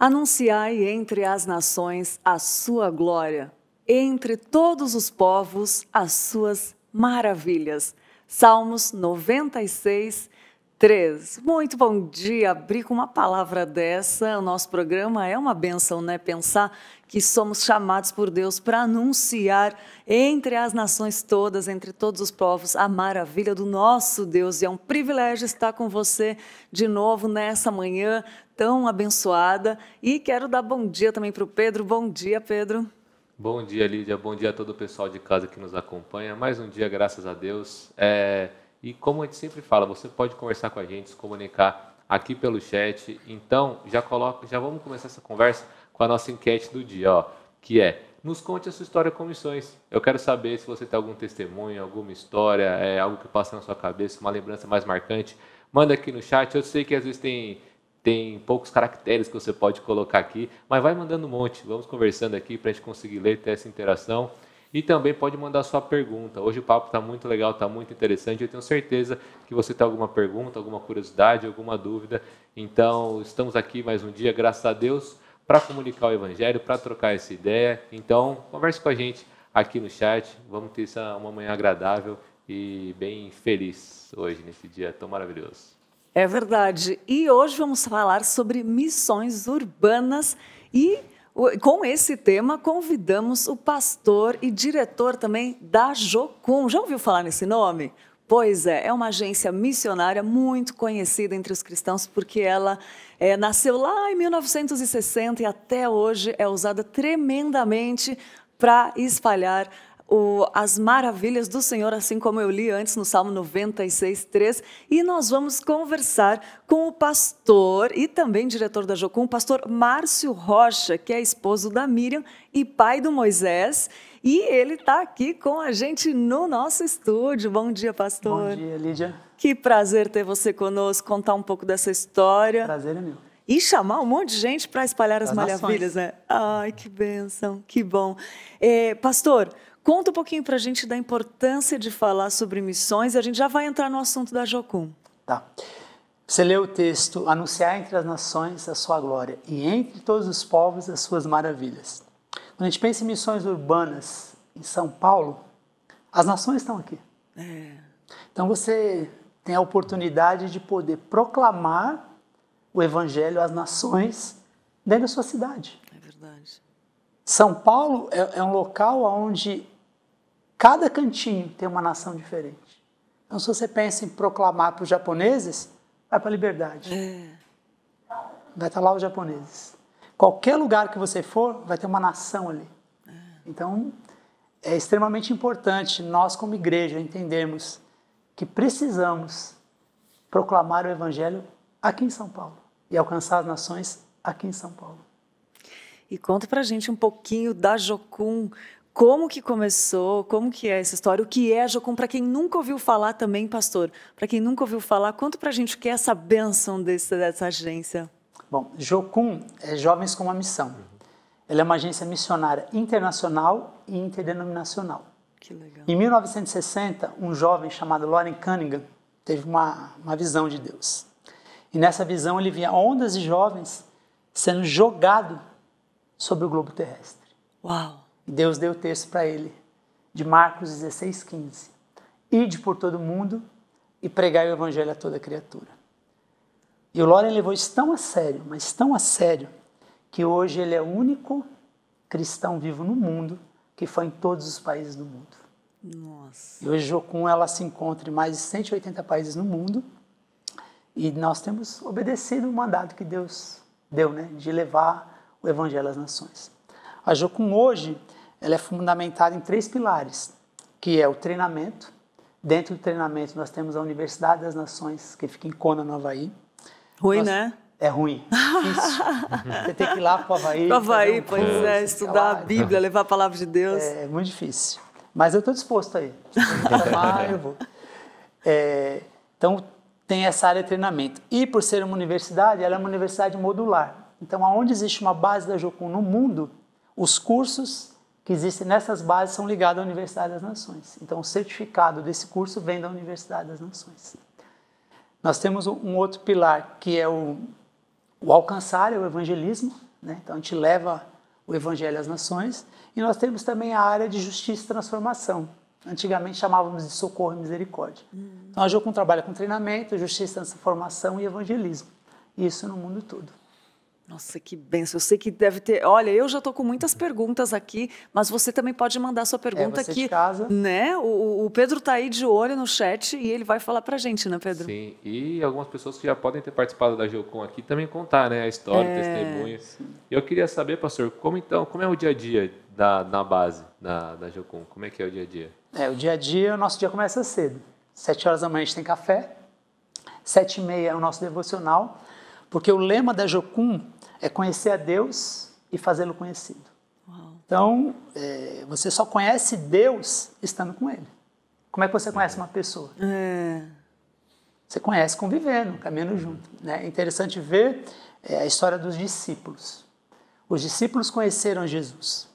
Anunciai entre as nações a sua glória, entre todos os povos as suas maravilhas. Salmos 96, 3. Muito bom dia. Abrir com uma palavra dessa, o nosso programa é uma benção, né? Pensar que somos chamados por Deus para anunciar entre as nações todas, entre todos os povos, a maravilha do nosso Deus. E é um privilégio estar com você de novo nessa manhã, tão abençoada. E quero dar bom dia também para o Pedro. Bom dia, Pedro. Bom dia, Lídia. Bom dia a todo o pessoal de casa que nos acompanha. Mais um dia, graças a Deus. É... E como a gente sempre fala, você pode conversar com a gente, se comunicar aqui pelo chat. Então, já coloca, já vamos começar essa conversa com a nossa enquete do dia, ó, que é nos conte a sua história com missões. Eu quero saber se você tem algum testemunho, alguma história, é, algo que passa na sua cabeça, uma lembrança mais marcante. Manda aqui no chat. Eu sei que às vezes tem tem poucos caracteres que você pode colocar aqui, mas vai mandando um monte. Vamos conversando aqui para a gente conseguir ler, ter essa interação. E também pode mandar sua pergunta. Hoje o papo está muito legal, está muito interessante. Eu tenho certeza que você tem alguma pergunta, alguma curiosidade, alguma dúvida. Então, estamos aqui mais um dia, graças a Deus, para comunicar o Evangelho, para trocar essa ideia. Então, converse com a gente aqui no chat. Vamos ter essa, uma manhã agradável e bem feliz hoje, nesse dia tão maravilhoso. É verdade. E hoje vamos falar sobre missões urbanas e com esse tema convidamos o pastor e diretor também da Jocum. Já ouviu falar nesse nome? Pois é, é uma agência missionária muito conhecida entre os cristãos porque ela é, nasceu lá em 1960 e até hoje é usada tremendamente para espalhar o, as maravilhas do Senhor, assim como eu li antes no Salmo 96, 3. E nós vamos conversar com o pastor e também diretor da Jocum, o pastor Márcio Rocha, que é esposo da Miriam e pai do Moisés. E ele está aqui com a gente no nosso estúdio. Bom dia, pastor. Bom dia, Lídia. Que prazer ter você conosco, contar um pouco dessa história. Prazer é meu e chamar um monte de gente para espalhar as, as maravilhas, né? Ai, que bênção, que bom. É, pastor, Conta um pouquinho para a gente da importância de falar sobre missões. A gente já vai entrar no assunto da Jocum. Tá. Você lê o texto, anunciar entre as nações a sua glória e entre todos os povos as suas maravilhas. Quando a gente pensa em missões urbanas em São Paulo, as nações estão aqui. É. Então você tem a oportunidade de poder proclamar o evangelho às nações dentro da sua cidade. É verdade. São Paulo é, é um local onde Cada cantinho tem uma nação diferente. Então, se você pensa em proclamar para os japoneses, vai para a liberdade. É. Vai estar lá os japoneses. Qualquer lugar que você for, vai ter uma nação ali. É. Então, é extremamente importante nós, como igreja, entendermos que precisamos proclamar o Evangelho aqui em São Paulo e alcançar as nações aqui em São Paulo. E conta a gente um pouquinho da Jocum, como que começou, como que é essa história, o que é Jocum, para quem nunca ouviu falar também, pastor, para quem nunca ouviu falar, conta para a gente o que é essa bênção desse, dessa agência. Bom, Jocum é Jovens com uma Missão. Ela é uma agência missionária internacional e interdenominacional. Que legal. Em 1960, um jovem chamado Lauren Cunningham teve uma, uma visão de Deus. E nessa visão ele via ondas de jovens sendo jogado sobre o globo terrestre. Uau! Deus deu o texto para ele, de Marcos 16, 15. Ide por todo mundo e pregai o evangelho a toda criatura. E o Loren levou isso tão a sério, mas tão a sério, que hoje ele é o único cristão vivo no mundo que foi em todos os países do mundo. Nossa. E hoje Jocum ela se encontra em mais de 180 países no mundo e nós temos obedecido o mandado que Deus deu, né, de levar o evangelho às nações. A Jocum hoje ela é fundamentada em três pilares, que é o treinamento. Dentro do treinamento nós temos a Universidade das Nações, que fica em Kona, no Havaí. Ruim, nós... né? É ruim, difícil. Você tem que ir lá para o Havaí. Para o Havaí, um pois curso, é, estudar a Bíblia, levar a palavra de Deus. É, é muito difícil. Mas eu estou disposto aí. Chamar, eu vou. É, então, tem essa área de treinamento. E por ser uma universidade, ela é uma universidade modular. Então, aonde existe uma base da Jocum no mundo, os cursos que existem nessas bases são ligadas à Universidade das Nações. Então, o certificado desse curso vem da Universidade das Nações. Nós temos um outro pilar que é o, o alcançar, é o evangelismo. Né? Então, a gente leva o Evangelho às Nações. E nós temos também a área de justiça e transformação. Antigamente chamávamos de socorro e misericórdia. Hum. Então, a Jocum trabalha com treinamento, justiça, e transformação e evangelismo. Isso no mundo todo. Nossa, que benção. Eu sei que deve ter. Olha, eu já estou com muitas perguntas aqui, mas você também pode mandar sua é, pergunta é, você aqui. De casa. Né? O, o Pedro está aí de olho no chat e ele vai falar a gente, né, Pedro? Sim, e algumas pessoas que já podem ter participado da Geocon aqui também contar, né? A história, é... testemunho. Eu queria saber, pastor, como então, como é o dia a dia da, na base da, da Geocon? Como é que é o dia a dia? É, o dia a dia, o nosso dia começa cedo. Sete horas da manhã a gente tem café, sete e meia é o nosso devocional. Porque o lema da Jocum é conhecer a Deus e fazê-lo conhecido. Uau. Então, é, você só conhece Deus estando com Ele. Como é que você conhece uma pessoa? É. Você conhece convivendo, caminhando junto. Né? É interessante ver é, a história dos discípulos. Os discípulos conheceram Jesus.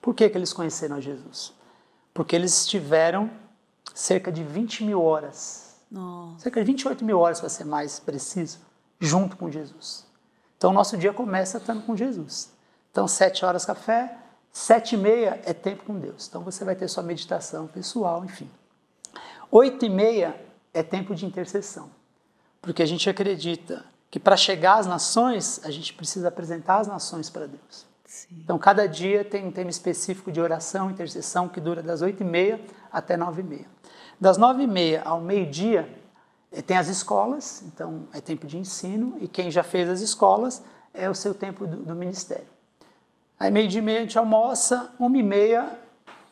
Por que, que eles conheceram Jesus? Porque eles estiveram cerca de 20 mil horas, Nossa. cerca de 28 mil horas, para ser mais preciso, junto com Jesus. Então, nosso dia começa estando com Jesus. Então, sete horas café, sete e meia é tempo com Deus. Então, você vai ter sua meditação pessoal, enfim. Oito e meia é tempo de intercessão, porque a gente acredita que para chegar às nações, a gente precisa apresentar as nações para Deus. Sim. Então, cada dia tem um tema específico de oração, intercessão, que dura das oito e meia até nove e meia. Das nove e meia ao meio-dia tem as escolas, então é tempo de ensino, e quem já fez as escolas é o seu tempo do, do ministério. Aí meio de meia a gente almoça, uma e meia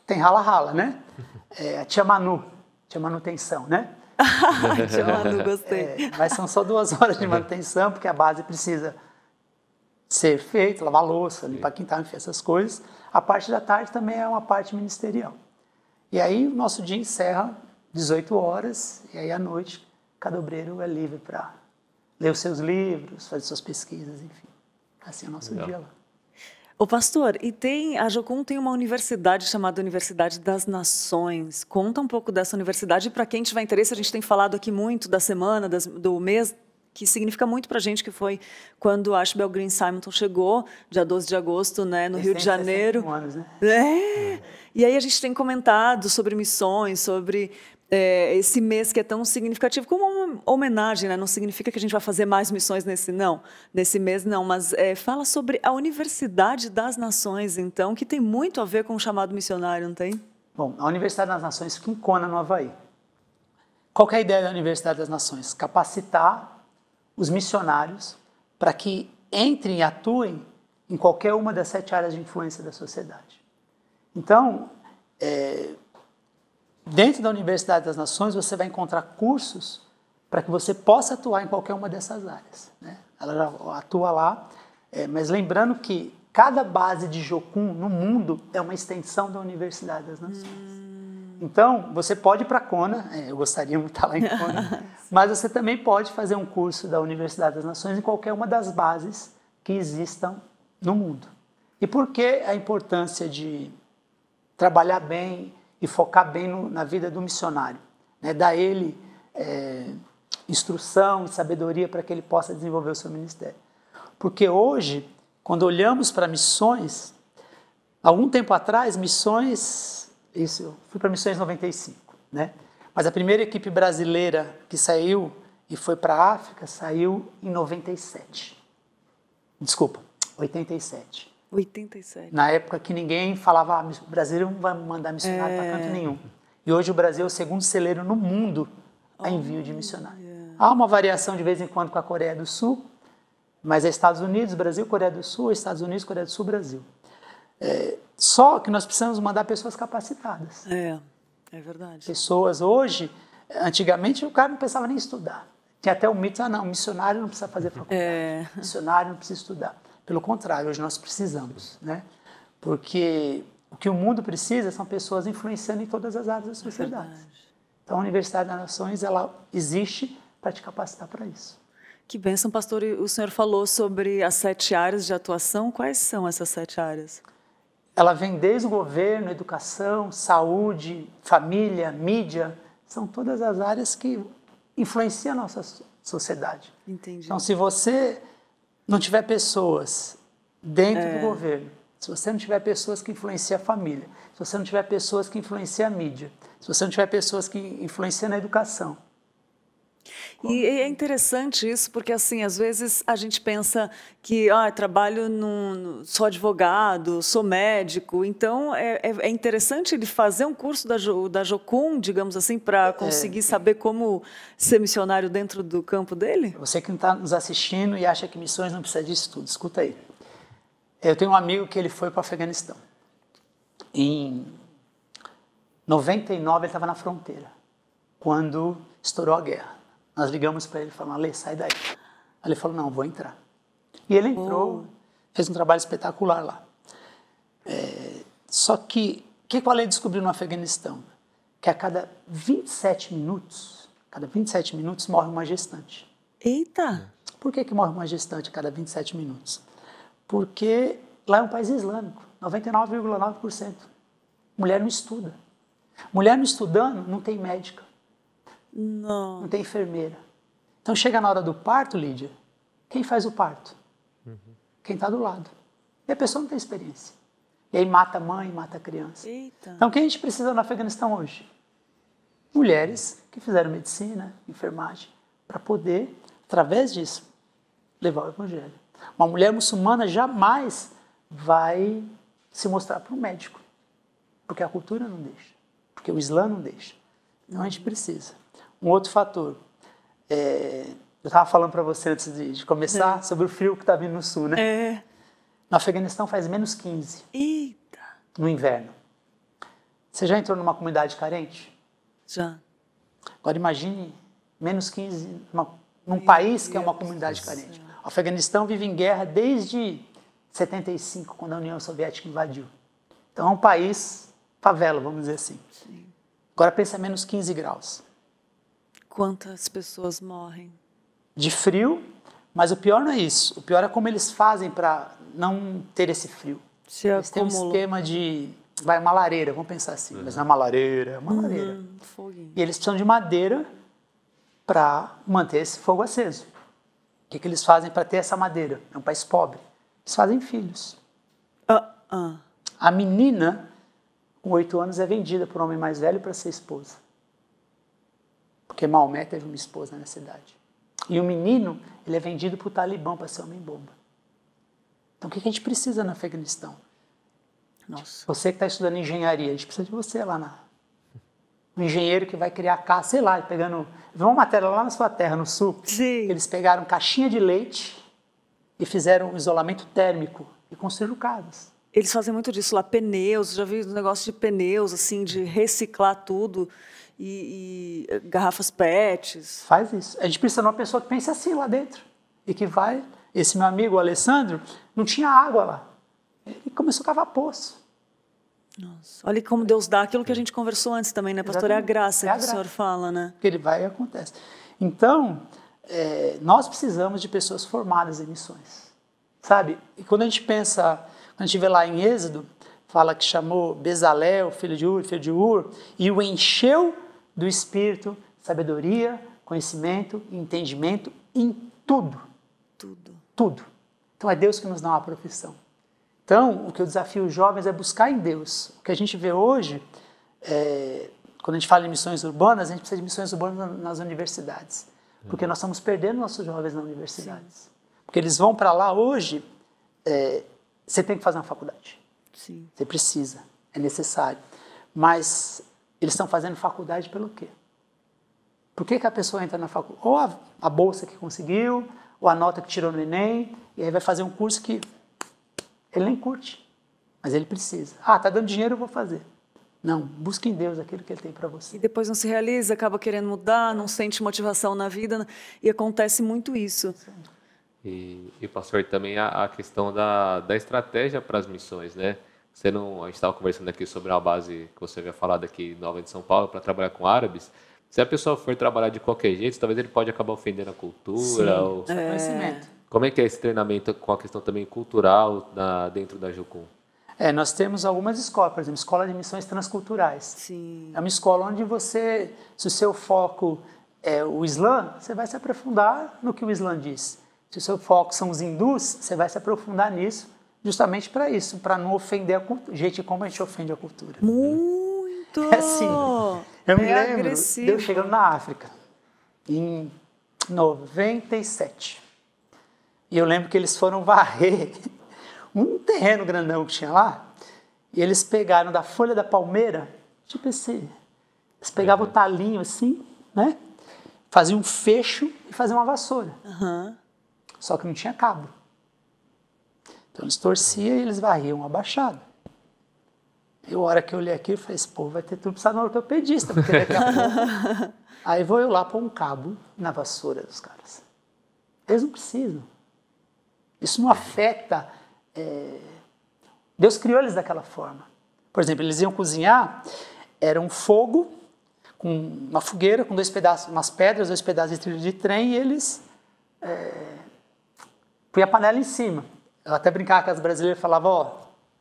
tem rala-rala, né? É, a tia Manu, tia manutenção, né? tia Manu, é, gostei. É, mas são só duas horas de manutenção, porque a base precisa ser feita, lavar louça, limpar quintal, enfim, essas coisas. A parte da tarde também é uma parte ministerial. E aí o nosso dia encerra 18 horas, e aí à noite cada obreiro é livre para ler os seus livros, fazer suas pesquisas, enfim. Assim é o nosso Legal. dia lá. Ô pastor, e tem a Jocum tem uma universidade chamada Universidade das Nações. Conta um pouco dessa universidade para quem tiver interesse. A gente tem falado aqui muito da semana, das, do mês que significa muito para a gente, que foi quando Ashbel Green Simonton chegou, dia 12 de agosto, né, no Rio de Janeiro. Anos, né? É. E aí a gente tem comentado sobre missões, sobre é, esse mês que é tão significativo, como uma homenagem, né? não significa que a gente vai fazer mais missões nesse não, nesse mês não, mas é, fala sobre a Universidade das Nações, então, que tem muito a ver com o chamado missionário, não tem? Bom, a Universidade das Nações fica em Kona, no Havaí. Qual é a ideia da Universidade das Nações? Capacitar os missionários para que entrem e atuem em qualquer uma das sete áreas de influência da sociedade. Então, é, Dentro da Universidade das Nações, você vai encontrar cursos para que você possa atuar em qualquer uma dessas áreas. Né? Ela atua lá, é, mas lembrando que cada base de Jokun no mundo é uma extensão da Universidade das Nações. Hum. Então, você pode ir para a Kona, é, eu gostaria muito de estar lá em Kona, mas você também pode fazer um curso da Universidade das Nações em qualquer uma das bases que existam no mundo. E por que a importância de trabalhar bem e focar bem no, na vida do missionário. Né? Dar ele é, instrução e sabedoria para que ele possa desenvolver o seu ministério. Porque hoje, quando olhamos para missões, algum tempo atrás, missões. Isso, eu fui para Missões 95, né? Mas a primeira equipe brasileira que saiu e foi para a África saiu em 97. Desculpa, 87. 87. Na época que ninguém falava, ah, o Brasil não vai mandar missionário é... para canto nenhum. E hoje o Brasil é o segundo celeiro no mundo a envio de missionário. Yeah. Há uma variação de vez em quando com a Coreia do Sul, mas é Estados Unidos, Brasil, Coreia do Sul, Estados Unidos, Coreia do Sul, Brasil. É, só que nós precisamos mandar pessoas capacitadas. É, é verdade. Pessoas hoje, antigamente o cara não pensava nem em estudar. Tinha até o mito, ah não, missionário não precisa fazer é. faculdade, é. missionário não precisa estudar. Pelo contrário, hoje nós precisamos, né? Porque o que o mundo precisa são pessoas influenciando em todas as áreas da é sociedade. Então, a Universidade das Nações, ela existe para te capacitar para isso. Que bênção, pastor. E o senhor falou sobre as sete áreas de atuação. Quais são essas sete áreas? Ela vem desde o governo, educação, saúde, família, mídia. São todas as áreas que influenciam a nossa sociedade. Entendi. Então, se você não tiver pessoas dentro é. do governo, se você não tiver pessoas que influenciam a família, se você não tiver pessoas que influenciam a mídia, se você não tiver pessoas que influenciam na educação, e é interessante isso, porque assim, às vezes a gente pensa que ah, trabalho num, sou advogado, sou médico, então é, é, é interessante ele fazer um curso da, da Jocum, digamos assim, para é, é. conseguir é, saber como ser missionário dentro do campo dele? Você que está nos assistindo e acha que missões não precisa disso tudo, escuta aí. Eu tenho um amigo que ele foi para o Afeganistão. Em 99 ele estava na fronteira, quando estourou a guerra. Nós ligamos para ele e falamos, Ale, sai daí. ele falou, não, vou entrar. E ele entrou, hum. fez um trabalho espetacular lá. É, só que, o que, que o Ale descobriu no Afeganistão? Que a cada 27 minutos, cada 27 minutos morre uma gestante. Eita! Por que, que morre uma gestante a cada 27 minutos? Porque lá é um país islâmico, 99,9%. Mulher não estuda. Mulher não estudando, não tem médica. Não. Não tem enfermeira. Então chega na hora do parto, Lídia, quem faz o parto? Uhum. Quem está do lado. E a pessoa não tem experiência. E aí mata a mãe, mata a criança. Eita. Então, o que a gente precisa no Afeganistão hoje? Mulheres que fizeram medicina, enfermagem, para poder, através disso, levar o evangelho. Uma mulher muçulmana jamais vai se mostrar para um médico, porque a cultura não deixa, porque o Islã não deixa. Então, a gente precisa um outro fator. É, eu estava falando para você antes de, de começar é. sobre o frio que está vindo no sul, né? É. No Afeganistão faz menos 15. Eita! No inverno. Você já entrou numa comunidade carente? Já. Agora imagine menos 15 numa, num Meu país Deus que é uma comunidade Deus carente. O Afeganistão vive em guerra desde 75, quando a União Soviética invadiu. Então é um país favela, vamos dizer assim. Sim. Agora pensa menos 15 graus. Quantas pessoas morrem? De frio, mas o pior não é isso. O pior é como eles fazem para não ter esse frio. Se eles têm um esquema de. Vai, uma lareira, vamos pensar assim, uhum. mas não é uma lareira, é uma uhum. lareira. Foguinho. E eles precisam de madeira para manter esse fogo aceso. O que, que eles fazem para ter essa madeira? É um país pobre. Eles fazem filhos. Uh -uh. A menina, com oito anos, é vendida por um homem mais velho para ser esposa. Porque Maomé teve uma esposa na cidade. E o menino, ele é vendido para o Talibã para ser homem-bomba. Então, o que a gente precisa no Afeganistão? Nossa. Tipo, você que está estudando engenharia, a gente precisa de você lá na. Um engenheiro que vai criar casa, sei lá, pegando. Viu uma matéria lá na sua terra, no sul? Sim. Eles pegaram caixinha de leite e fizeram um isolamento térmico e construíram casas. Eles fazem muito disso lá, pneus, já vi um negócio de pneus, assim, de reciclar tudo e, e eh, garrafas PETs. Faz isso. A gente precisa de uma pessoa que pense assim lá dentro e que vai. Esse meu amigo, o Alessandro, não tinha água lá. Ele começou a cavar poço. Nossa, olha como Deus dá aquilo que a gente conversou antes também, né, pastor? Exatamente. É a graça é a que graça. o senhor fala, né? Que ele vai e acontece. Então, é, nós precisamos de pessoas formadas em missões, sabe? E quando a gente pensa, quando a gente vê lá em Êxodo, fala que chamou Bezalel, filho de Ur, filho de Ur, e o encheu do Espírito, sabedoria, conhecimento, entendimento em tudo. Tudo. Tudo. Então é Deus que nos dá uma profissão. Então, o que eu desafio os jovens é buscar em Deus. O que a gente vê hoje, é, quando a gente fala em missões urbanas, a gente precisa de missões urbanas nas universidades. Porque nós estamos perdendo nossos jovens nas universidades. Sim. Porque eles vão para lá hoje, é, você tem que fazer uma faculdade. Sim. Você precisa, é necessário. Mas eles estão fazendo faculdade pelo quê? Por que, que a pessoa entra na faculdade? Ou a, a, bolsa que conseguiu, ou a nota que tirou no Enem, e aí vai fazer um curso que ele nem curte, mas ele precisa. Ah, tá dando dinheiro, eu vou fazer. Não, busque em Deus aquilo que Ele tem para você. E depois não se realiza, acaba querendo mudar, não sente motivação na vida, né? e acontece muito isso. Sim. E, e pastor, também a, a questão da, da estratégia para as missões, né? Você não, a gente estava conversando aqui sobre uma base que você havia falado aqui nova de São Paulo para trabalhar com árabes. Se a pessoa for trabalhar de qualquer jeito, talvez ele pode acabar ofendendo a cultura. Sim, ou... É... conhecimento. Como é que é esse treinamento com a questão também cultural na, dentro da Jucum? É, nós temos algumas escolas, por exemplo, Escola de Missões Transculturais. Sim. É uma escola onde você, se o seu foco é o Islã, você vai se aprofundar no que o Islã diz. Se o seu foco são os hindus, você vai se aprofundar nisso justamente para isso, para não ofender a cultura. Gente, como a gente ofende a cultura? Muito! É assim. Eu me é lembro agressivo. de eu chegando na África, em 97. E eu lembro que eles foram varrer um terreno grandão que tinha lá, e eles pegaram da folha da palmeira, tipo esse. Eles pegavam uhum. o talinho assim, né? Faziam um fecho e faziam uma vassoura. Uhum. Só que não tinha cabo. Então eles torciam e eles varriam a baixada. E a hora que eu olhei aqui, eu falei, esse povo vai ter tudo precisar no ortopedista, porque daqui a pouco... Aí vou eu lá pôr um cabo na vassoura dos caras. Eles não precisam. Isso não afeta... É... Deus criou eles daquela forma. Por exemplo, eles iam cozinhar, era um fogo com uma fogueira, com dois pedaços, umas pedras, dois pedaços de trilho de trem, e eles é, a panela em cima. Eu até brincava com as brasileiras e falava, ó,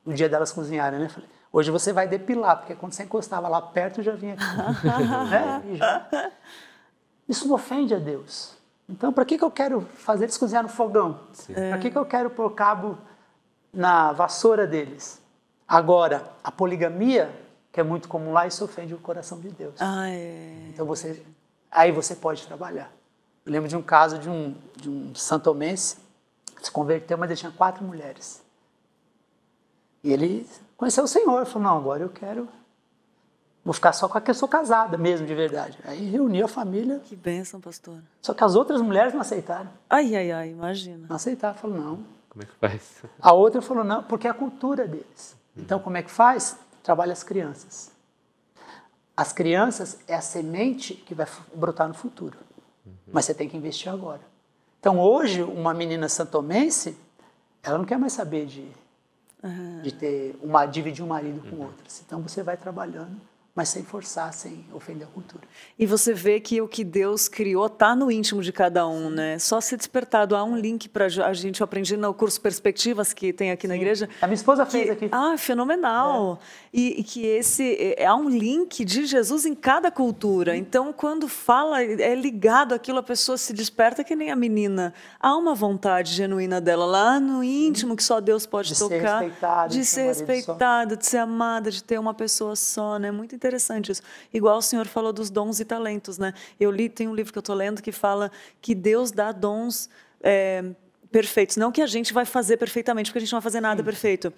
no dia delas cozinharem, né? Falei, hoje você vai depilar, porque quando você encostava lá perto, já vinha aqui. É, já... Isso não ofende a Deus. Então, para que, que eu quero fazer eles cozinhar no fogão? Para que, que eu quero pôr cabo na vassoura deles? Agora, a poligamia, que é muito comum lá, isso ofende o coração de Deus. Ah, é. Então, você, aí você pode trabalhar. Eu lembro de um caso de um, de um santomense se converteu, mas ele tinha quatro mulheres. E ele conheceu o Senhor, falou: Não, agora eu quero. Vou ficar só com a que eu sou casada mesmo, de verdade. Aí reuniu a família. Que bênção, pastor. Só que as outras mulheres não aceitaram. Ai, ai, ai, imagina. Não aceitaram, falou: Não. Como é que faz? A outra falou: Não, porque é a cultura deles. Hum. Então, como é que faz? Trabalha as crianças. As crianças é a semente que vai brotar no futuro. Uhum. Mas você tem que investir agora. Então hoje, uma menina santomense, ela não quer mais saber de, uhum. de ter uma, dividir um marido com uhum. outras. Então você vai trabalhando mas sem forçar, sem ofender a cultura. E você vê que o que Deus criou está no íntimo de cada um, né? Só se despertado. Há um link para a gente aprender no curso Perspectivas que tem aqui Sim. na igreja. A minha esposa que, fez aqui. Ah, fenomenal! É. E, e, que esse é, é, há um link de Jesus em cada cultura. Então, quando fala é, é ligado aquilo, a pessoa se desperta que nem a menina. Há uma vontade genuína dela lá no íntimo que só Deus pode de tocar, ser de ser respeitada, de ser amada, de ter uma pessoa só, né? Muito interessante isso. Igual o senhor falou dos dons e talentos, né? Eu li, tem um livro que eu estou lendo que fala que Deus dá dons é, perfeitos. Não que a gente vai fazer perfeitamente, porque a gente não vai fazer nada Sim. perfeito.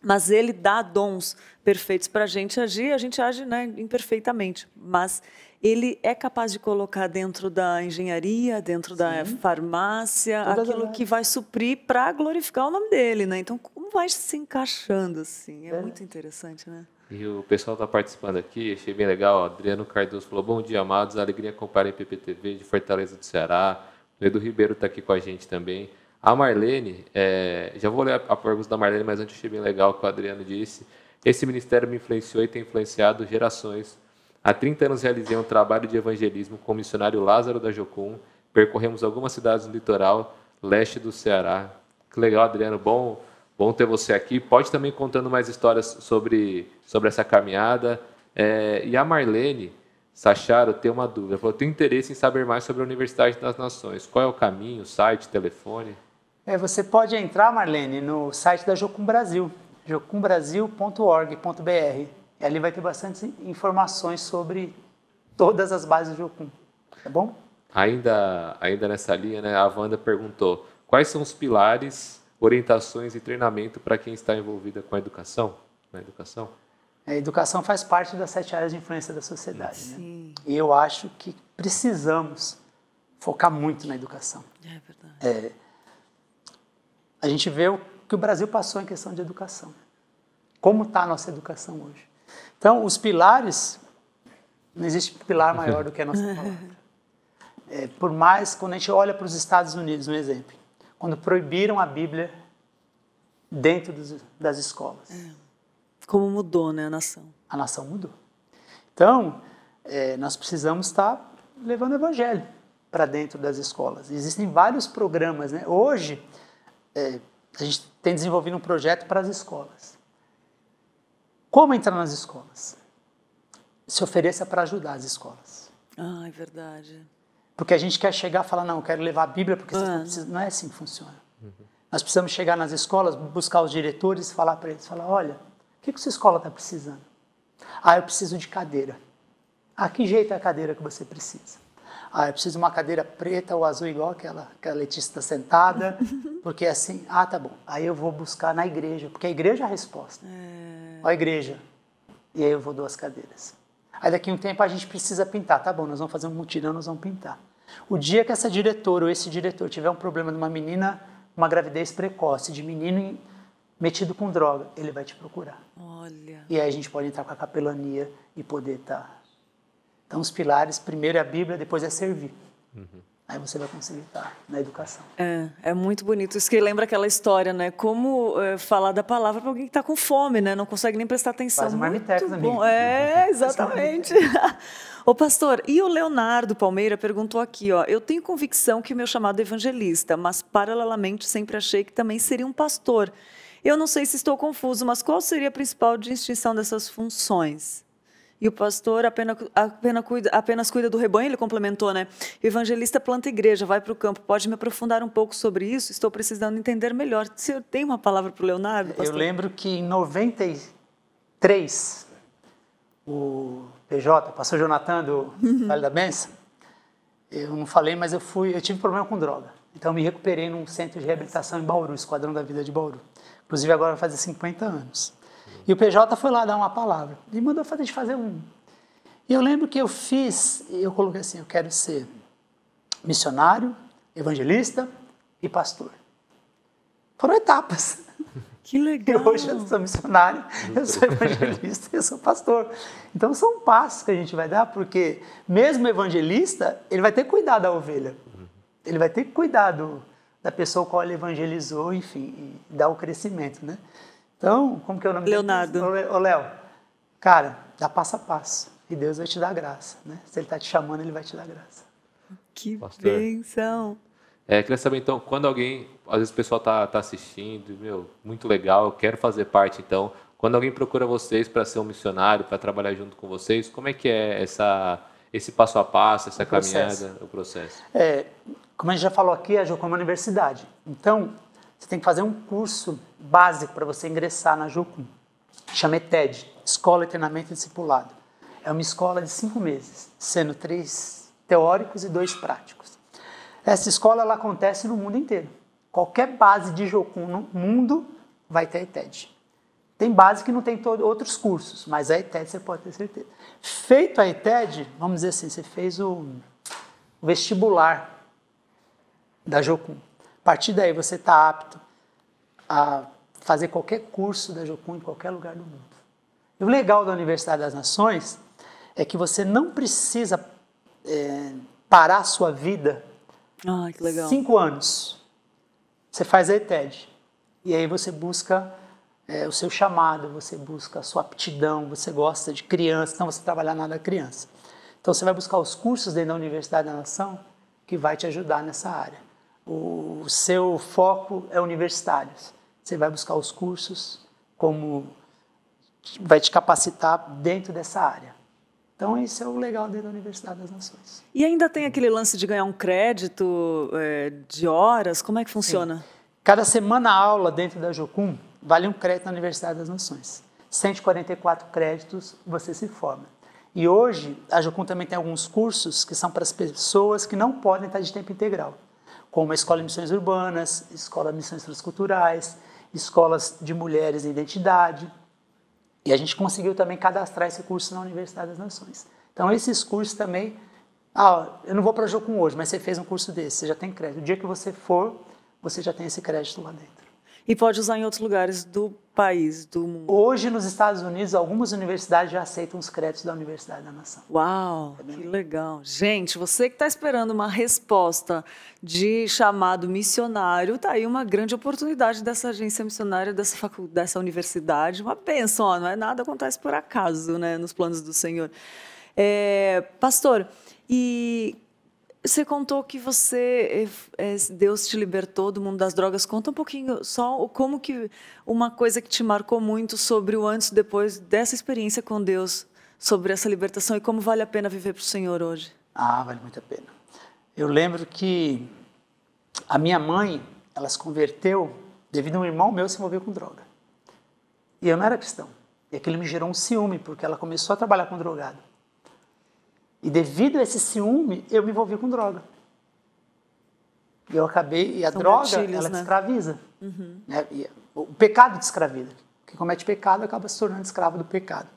Mas ele dá dons perfeitos para a gente agir, a gente age né, imperfeitamente. Mas ele é capaz de colocar dentro da engenharia, dentro da farmácia, aquilo que vai suprir para glorificar o nome dele. Né? Então, como vai se encaixando assim? É, é. muito interessante, né? E o pessoal está participando aqui, achei bem legal. Adriano Cardoso falou: Bom dia, amados. Alegria acompanhar PPTV de Fortaleza do Ceará. O Edu Ribeiro está aqui com a gente também. A Marlene, é, já vou ler a, a pergunta da Marlene, mas antes achei bem legal o que o Adriano disse. Esse ministério me influenciou e tem influenciado gerações. Há 30 anos realizei um trabalho de evangelismo com o missionário Lázaro da Jocum. Percorremos algumas cidades do litoral leste do Ceará. Que legal, Adriano. Bom Bom ter você aqui. Pode também contando mais histórias sobre, sobre essa caminhada. É, e a Marlene Sacharo tem uma dúvida. Eu falou: tem interesse em saber mais sobre a Universidade das Nações. Qual é o caminho, site, telefone? É, você pode entrar, Marlene, no site da Jocum Brasil, jocumbrasil.org.br. Ali vai ter bastante informações sobre todas as bases do Jocum. Tá bom? Ainda, ainda nessa linha, né, a Wanda perguntou: quais são os pilares orientações e treinamento para quem está envolvida com a educação? Na educação? A educação faz parte das sete áreas de influência da sociedade. Né? E eu acho que precisamos focar muito na educação. É verdade. É, a gente vê o que o Brasil passou em questão de educação. Como está a nossa educação hoje? Então, os pilares, não existe pilar maior do que a nossa palavra. É, por mais, quando a gente olha para os Estados Unidos, um exemplo, quando proibiram a Bíblia dentro dos, das escolas. É. Como mudou, né, a nação? A nação mudou. Então, é, nós precisamos estar levando o evangelho para dentro das escolas. Existem vários programas, né? Hoje, é, a gente tem desenvolvido um projeto para as escolas. Como entrar nas escolas? Se ofereça para ajudar as escolas. Ah, é verdade. Porque a gente quer chegar e falar, não, eu quero levar a Bíblia, porque uhum. Ah. precisam... não é assim que funciona. Uhum. Nós precisamos chegar nas escolas, buscar os diretores, falar para eles, falar, olha, o que, que sua escola está precisando? Ah, eu preciso de cadeira. Ah, que jeito é a cadeira que você precisa? Ah, eu preciso de uma cadeira preta ou azul igual aquela que a Letícia está sentada, porque é assim, ah, tá bom. Aí eu vou buscar na igreja, porque a igreja é a resposta. É... Ó, a igreja. E aí eu vou duas cadeiras. Aí daqui a um tempo a gente precisa pintar. Tá bom, nós vamos fazer um mutirão, nós vamos pintar. O dia que essa diretora ou esse diretor tiver um problema de uma menina, uma gravidez precoce, de menino metido com droga, ele vai te procurar. Olha. E aí a gente pode entrar com a capelania e poder estar. Tá. Então, os pilares, primeiro é a Bíblia, depois é servir. Uhum. Aí você vai conseguir estar tá na educação. É, é muito bonito. Isso que lembra aquela história, né? Como é, falar da palavra para alguém que está com fome, né? Não consegue nem prestar atenção. Faz um marmitex, amigo. É, exatamente. Ô pastor, e o Leonardo Palmeira perguntou aqui, ó, eu tenho convicção que o meu chamado é evangelista, mas paralelamente sempre achei que também seria um pastor. Eu não sei se estou confuso, mas qual seria a principal distinção dessas funções? E o pastor apenas, apenas, cuida, apenas cuida do rebanho, ele complementou, né? O evangelista planta igreja, vai para o campo. Pode me aprofundar um pouco sobre isso? Estou precisando entender melhor. Se eu tem uma palavra para o Leonardo? Pastor? Eu lembro que em 93, o PJ, pastor Jonathan do Vale da Bença, eu não falei, mas eu fui, eu tive problema com droga. Então eu me recuperei num centro de reabilitação em Bauru, Esquadrão da Vida de Bauru. Inclusive agora vai fazer 50 anos. E o PJ foi lá dar uma palavra Ele mandou fazer de fazer um. E eu lembro que eu fiz, eu coloquei assim, eu quero ser missionário, evangelista e pastor. Foram etapas. Que legal! E hoje eu sou missionário, eu sou evangelista, eu sou pastor. Então são passos que a gente vai dar, porque mesmo evangelista, ele vai ter cuidado da ovelha. Ele vai ter cuidado da pessoa com a qual ele evangelizou, enfim, e dar o crescimento, né? Então, como que é o nome Leonardo. Ô, Léo, cara, dá passo a passo. E Deus vai te dar graça, né? Se Ele está te chamando, Ele vai te dar graça. Que Pastor. É, queria saber então, quando alguém, às vezes o pessoal tá, tá assistindo, meu, muito legal, eu quero fazer parte então. Quando alguém procura vocês para ser um missionário, para trabalhar junto com vocês, como é que é essa, esse passo a passo, essa o caminhada, processo. o processo? É, como a gente já falou aqui, a Jucom é uma universidade. Então, você tem que fazer um curso básico para você ingressar na Jucom. Chama ETED, Escola de Treinamento e Discipulado. É uma escola de cinco meses, sendo três teóricos e dois práticos. Essa escola ela acontece no mundo inteiro. Qualquer base de Jokun no mundo vai ter ETED. Tem base que não tem outros cursos, mas a ETED você pode ter certeza. Feito a ETED, vamos dizer assim, você fez o, vestibular da Jokun. A partir daí você está apto a fazer qualquer curso da Jokun em qualquer lugar do mundo. E o legal da Universidade das Nações é que você não precisa é, parar a sua vida ah, que legal. Cinco anos. Você faz a ETED. E aí você busca é, o seu chamado, você busca a sua aptidão, você gosta de criança, então você trabalhar na área da criança. Então você vai buscar os cursos dentro da Universidade da Nação que vai te ajudar nessa área. O seu foco é universitários. Você vai buscar os cursos como vai te capacitar dentro dessa área. Então, isso é o legal dentro da Universidade das Nações. E ainda tem aquele lance de ganhar um crédito é, de horas? Como é que funciona? Sim. Cada semana aula dentro da Jocum vale um crédito na Universidade das Nações. 144 créditos você se forma. E hoje, a Jocum também tem alguns cursos que são para as pessoas que não podem estar de tempo integral, como a Escola de Missões Urbanas, Escola de Missões Transculturais, Escolas de Mulheres e Identidade. E a gente conseguiu também cadastrar esse curso na Universidade das Nações. Então, esses cursos também. Ah, eu não vou para jogo hoje, mas você fez um curso desse, você já tem crédito. O dia que você for, você já tem esse crédito lá dentro e pode usar em outros lugares do país, do mundo. Hoje, nos Estados Unidos, algumas universidades já aceitam os créditos da Universidade da Nação. Uau, é que legal. Gente, você que está esperando uma resposta de chamado missionário, está aí uma grande oportunidade dessa agência missionária, dessa dessa universidade. Uma bênção, ó, não é nada acontece por acaso, né, nos planos do Senhor. É, pastor, e você contou que você eh, eh, Deus te libertou do mundo das drogas. Conta um pouquinho só como que uma coisa que te marcou muito sobre o antes e depois dessa experiência com Deus, sobre essa libertação e como vale a pena viver para o Senhor hoje. Ah, vale muito a pena. Eu lembro que a minha mãe, ela se converteu devido a um irmão meu se envolver com droga. E eu não era cristão. E aquilo me gerou um ciúme porque ela começou a trabalhar com drogado. E devido a esse ciúme, eu me envolvi com droga. E eu acabei, e a São droga, gatilhos, ela né? te escraviza. Uhum. Né? E, o pecado te escraviza. Quem comete pecado acaba se tornando escravo do pecado.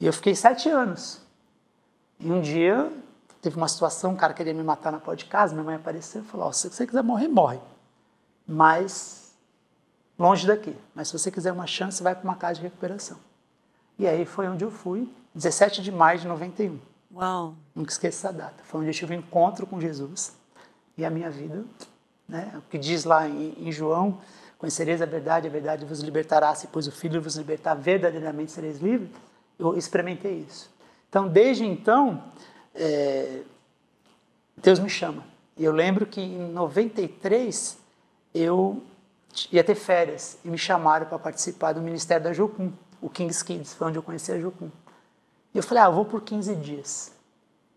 E eu fiquei sete anos. E um dia, teve uma situação, um cara queria me matar na porta de casa, minha mãe apareceu e falou, oh, se você quiser morrer, morre. Mas, longe daqui. Mas se você quiser uma chance, vai para uma casa de recuperação. E aí foi onde eu fui, 17 de maio de 91. Uau! Nunca esqueço essa data. Foi onde eu tive um encontro com Jesus e a minha vida, né? O que diz lá em, em João, conhecereis a verdade, a verdade vos libertará, se pois o Filho vos libertar verdadeiramente sereis livres. Eu experimentei isso. Então, desde então, é, Deus me chama. E eu lembro que em 93 eu ia ter férias e me chamaram para participar do Ministério da Jucum, o King's Kids, foi onde eu conheci a Jucum. E eu falei, ah, eu vou por 15 dias.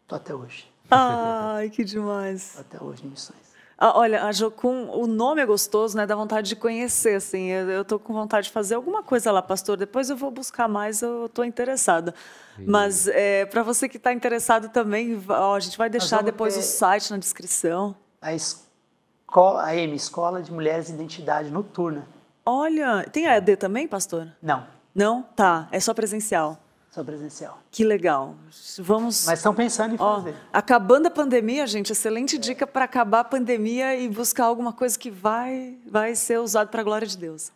Tô até hoje. Ai, que demais. Tô até hoje em missões. Ah, olha, a Jocum, o nome é gostoso, né? Dá vontade de conhecer, assim. Eu, eu tô com vontade de fazer alguma coisa lá, pastor. Depois eu vou buscar mais, eu tô interessada. Mas é, para você que está interessado também, ó, a gente vai deixar depois ter... o site na descrição. A escola, a M, Escola de Mulheres de Identidade Noturna. Olha, tem a ED também, pastor? Não. Não? Tá, é só presencial. Só presencial. Que legal. Vamos. Mas estão pensando em fazer. Ó, acabando a pandemia, gente, excelente dica para acabar a pandemia e buscar alguma coisa que vai, vai ser usado para a glória de Deus.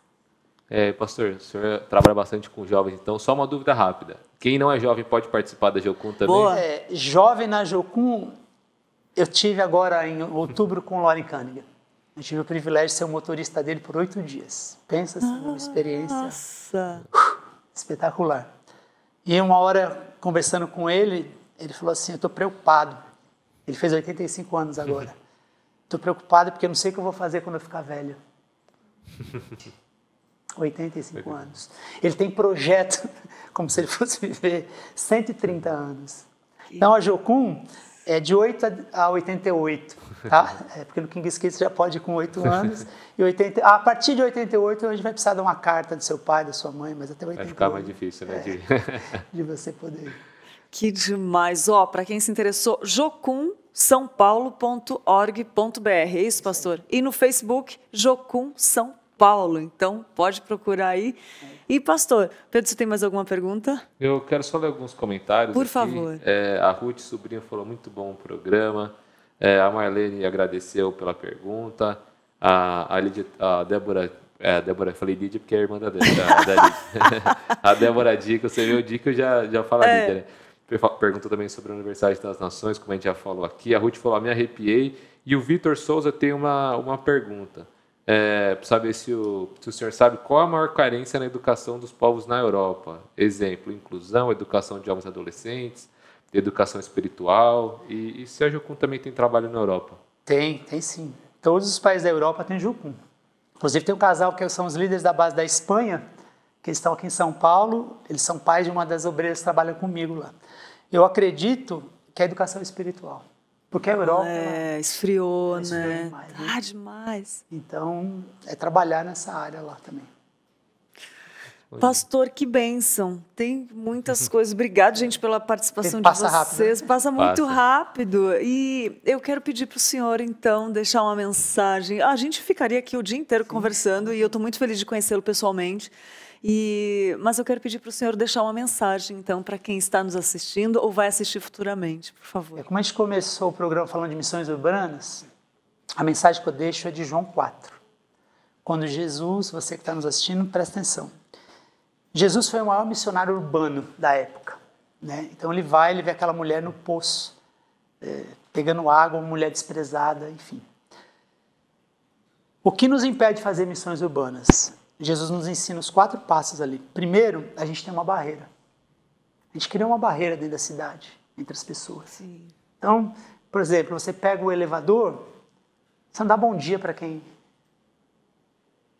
É, pastor, o senhor trabalha bastante com jovens, então só uma dúvida rápida. Quem não é jovem pode participar da Jocum também? Boa. É, jovem na Jocum, eu tive agora em outubro com o Lauren Cunningham. Eu tive o privilégio de ser o motorista dele por oito dias. Pensa assim, uma ah, experiência Nossa. espetacular. E uma hora, conversando com ele, ele falou assim: Eu estou preocupado. Ele fez 85 anos agora. Estou preocupado porque eu não sei o que eu vou fazer quando eu ficar velho. 85 anos. Ele tem projeto, como se ele fosse viver 130 anos. Então a Jocum é de 8 a 88, tá? Uhum. É porque no King's Kids você já pode ir com 8 uhum. anos. E 80, a partir de 88 a gente vai precisar de uma carta do seu pai, da sua mãe, mas até 88. Vai ficar mais difícil, né? De, é, de você poder ir. Que demais. Ó, oh, para quem se interessou, jocumsaopaulo.org.br. É isso, pastor? E no Facebook, Jocum São Paulo. Então, pode procurar aí. E, pastor, Pedro, você tem mais alguma pergunta? Eu quero só ler alguns comentários. Por aqui. favor. É, a Ruth Sobrinha falou: muito bom o programa. É, a Marlene agradeceu pela pergunta. A, a, a Débora é, a Débora, falei Lídia porque é irmã da, Débora, a Débora Dica, você viu o Dica, já, já fala é. Lídia, né? Perguntou também sobre a Universidade das Nações, como a gente já falou aqui. A Ruth falou, ah, me arrepiei. E o Vitor Souza tem uma, uma pergunta é, saber se o, se o senhor sabe qual a maior carência na educação dos povos na Europa. Exemplo, inclusão, educação de jovens adolescentes, educação espiritual. E, e se a Jucum também tem trabalho na Europa? Tem, tem sim. Todos os países da Europa têm Jucum. Inclusive tem um casal que são os líderes da base da Espanha, que estão aqui em São Paulo. Eles são pais de uma das obreiras que trabalham comigo lá. Eu acredito que é a educação espiritual. Porque a Europa. É, né? esfriou, ela esfriou né? Demais, né? Ah, demais. Então, é trabalhar nessa área lá também. Pastor, que bênção. Tem muitas coisas. Obrigado, gente, pela participação Passa de vocês. Rápido. Né? Passa muito Passa. rápido. E eu quero pedir para o senhor, então, deixar uma mensagem. A gente ficaria aqui o dia inteiro Sim. conversando e eu estou muito feliz de conhecê-lo pessoalmente. E, mas eu quero pedir para o senhor deixar uma mensagem, então, para quem está nos assistindo ou vai assistir futuramente, por favor. É, como a gente começou o programa falando de missões urbanas, a mensagem que eu deixo é de João 4. Quando Jesus, você que está nos assistindo, presta atenção. Jesus foi o maior missionário urbano da época. Né? Então ele vai, ele vê aquela mulher no poço, é, pegando água, uma mulher desprezada, enfim. O que nos impede de fazer missões urbanas? Jesus nos ensina os quatro passos ali. Primeiro, a gente tem uma barreira. A gente cria uma barreira dentro da cidade, entre as pessoas. Sim. Então, por exemplo, você pega o elevador, você não dá bom dia para quem.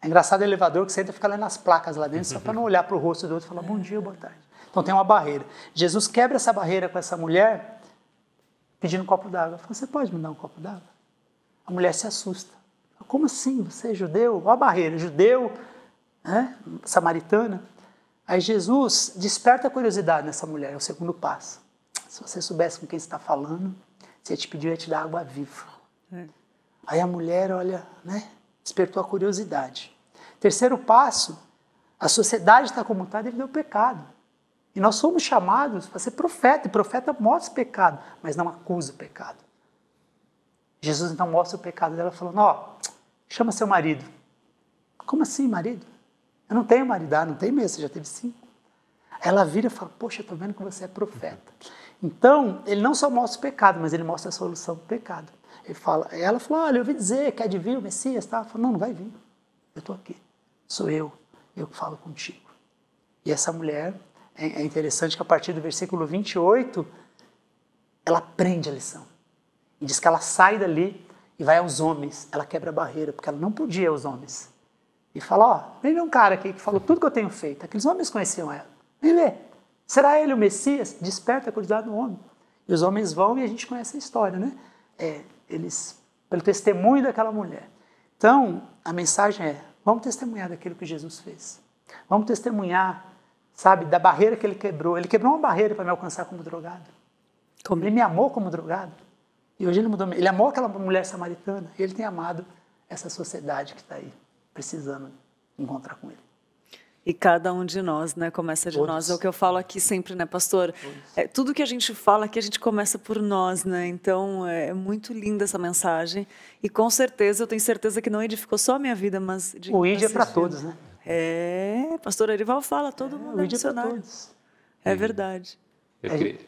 É engraçado o elevador que você entra e fica lendo as placas lá dentro, só para não olhar para o rosto do outro e falar bom dia, boa tarde. Então tem uma barreira. Jesus quebra essa barreira com essa mulher pedindo um copo d'água. Fala, você pode me dar um copo d'água? A mulher se assusta. Como assim? Você é judeu? Olha a barreira. Judeu, né? samaritana. Aí Jesus desperta a curiosidade nessa mulher, é o segundo passo. Se você soubesse com quem está falando, você ia te pedir, ia te dar água viva. É. Aí a mulher, olha, né? despertou a curiosidade. Terceiro passo, a sociedade está comutada devido ao pecado. E nós somos chamados para ser profeta, e profeta mostra o pecado, mas não acusa o pecado. Jesus então mostra o pecado dela, falando: Ó, oh, chama seu marido. Como assim, marido? Eu não tenho maridar, ah, não tenho mesmo, você já teve cinco. Ela vira e fala, poxa, eu estou vendo que você é profeta. Então, ele não só mostra o pecado, mas ele mostra a solução do pecado. Ele fala, ela falou, olha, eu ouvi dizer que é de vir o Messias, tá? Ela falou, não, não vai vir. Eu estou aqui, sou eu, eu que falo contigo. E essa mulher, é, é interessante que a partir do versículo 28, ela aprende a lição. E diz que ela sai dali e vai aos homens. Ela quebra a barreira, porque ela não podia aos homens e fala: Ó, vem ver um cara aqui que falou tudo que eu tenho feito. Aqueles homens conheciam ela. Vem ver. Será ele o Messias? Desperta a curiosidade do homem. E os homens vão e a gente conhece a história, né? É, eles, pelo testemunho daquela mulher. Então, a mensagem é: vamos testemunhar daquilo que Jesus fez. Vamos testemunhar, sabe, da barreira que ele quebrou. Ele quebrou uma barreira para me alcançar como drogado. Como? Ele me amou como drogado. E hoje ele mudou. Ele amou aquela mulher samaritana. E ele tem amado essa sociedade que está aí precisando encontrar com Ele. E cada um de nós, né? Começa de Todos. nós. É o que eu falo aqui sempre, né, pastor? É, tudo que a gente fala aqui, a gente começa por nós, né? Então, é, é muito linda essa mensagem. E com certeza, eu tenho certeza que não edificou só a minha vida, mas... De, o índio é para todos, né? É, pastor Arival fala, todo é, mundo é, é missionário. Todos. É verdade. Eu é, queria...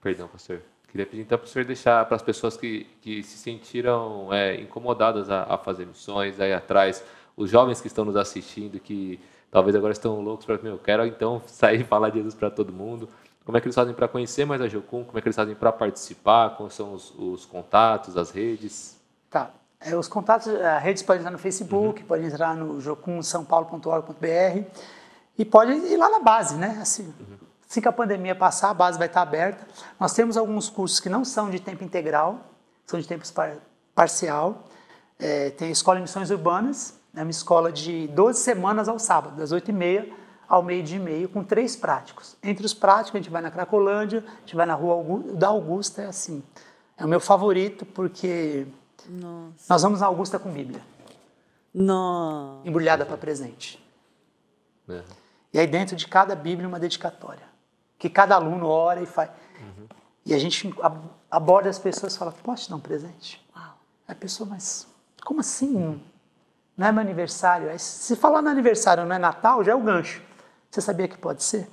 Perdão, pastor. Queria pedir então para o senhor deixar para as pessoas que, que se sentiram é, incomodadas a, a fazer missões, aí atrás os jovens que estão nos assistindo, que talvez agora estão loucos para, meu, eu quero então sair e falar de Jesus para todo mundo. Como é que eles fazem para conhecer mais a Jocum? Como é que eles fazem para participar? Quais são os, os, contatos, as redes? Tá. É, os contatos, as redes podem entrar no Facebook, uhum. entrar no jocumsaopaulo.org.br e pode ir lá na base, né? Assim, uhum. que a pandemia passar, a base vai estar aberta. Nós temos alguns cursos que não são de tempo integral, são de tempo par parcial. É, tem a Escola de Missões Urbanas, é uma escola de 12 semanas ao sábado, das 8h30 ao meio-dia e meio, com três práticos. Entre os práticos, a gente vai na Cracolândia, a gente vai na Rua da Augusta, é assim. É o meu favorito porque Nossa. nós vamos na Augusta com Bíblia. Nossa. Embrulhada para presente. É. E aí dentro de cada Bíblia uma dedicatória. Que cada aluno ora e faz. Uhum. E a gente aborda as pessoas e fala, posso te dar um presente? Uau. A pessoa, mas como assim? Não é meu aniversário. É se falar no aniversário não é Natal, já é o gancho. Você sabia que pode ser?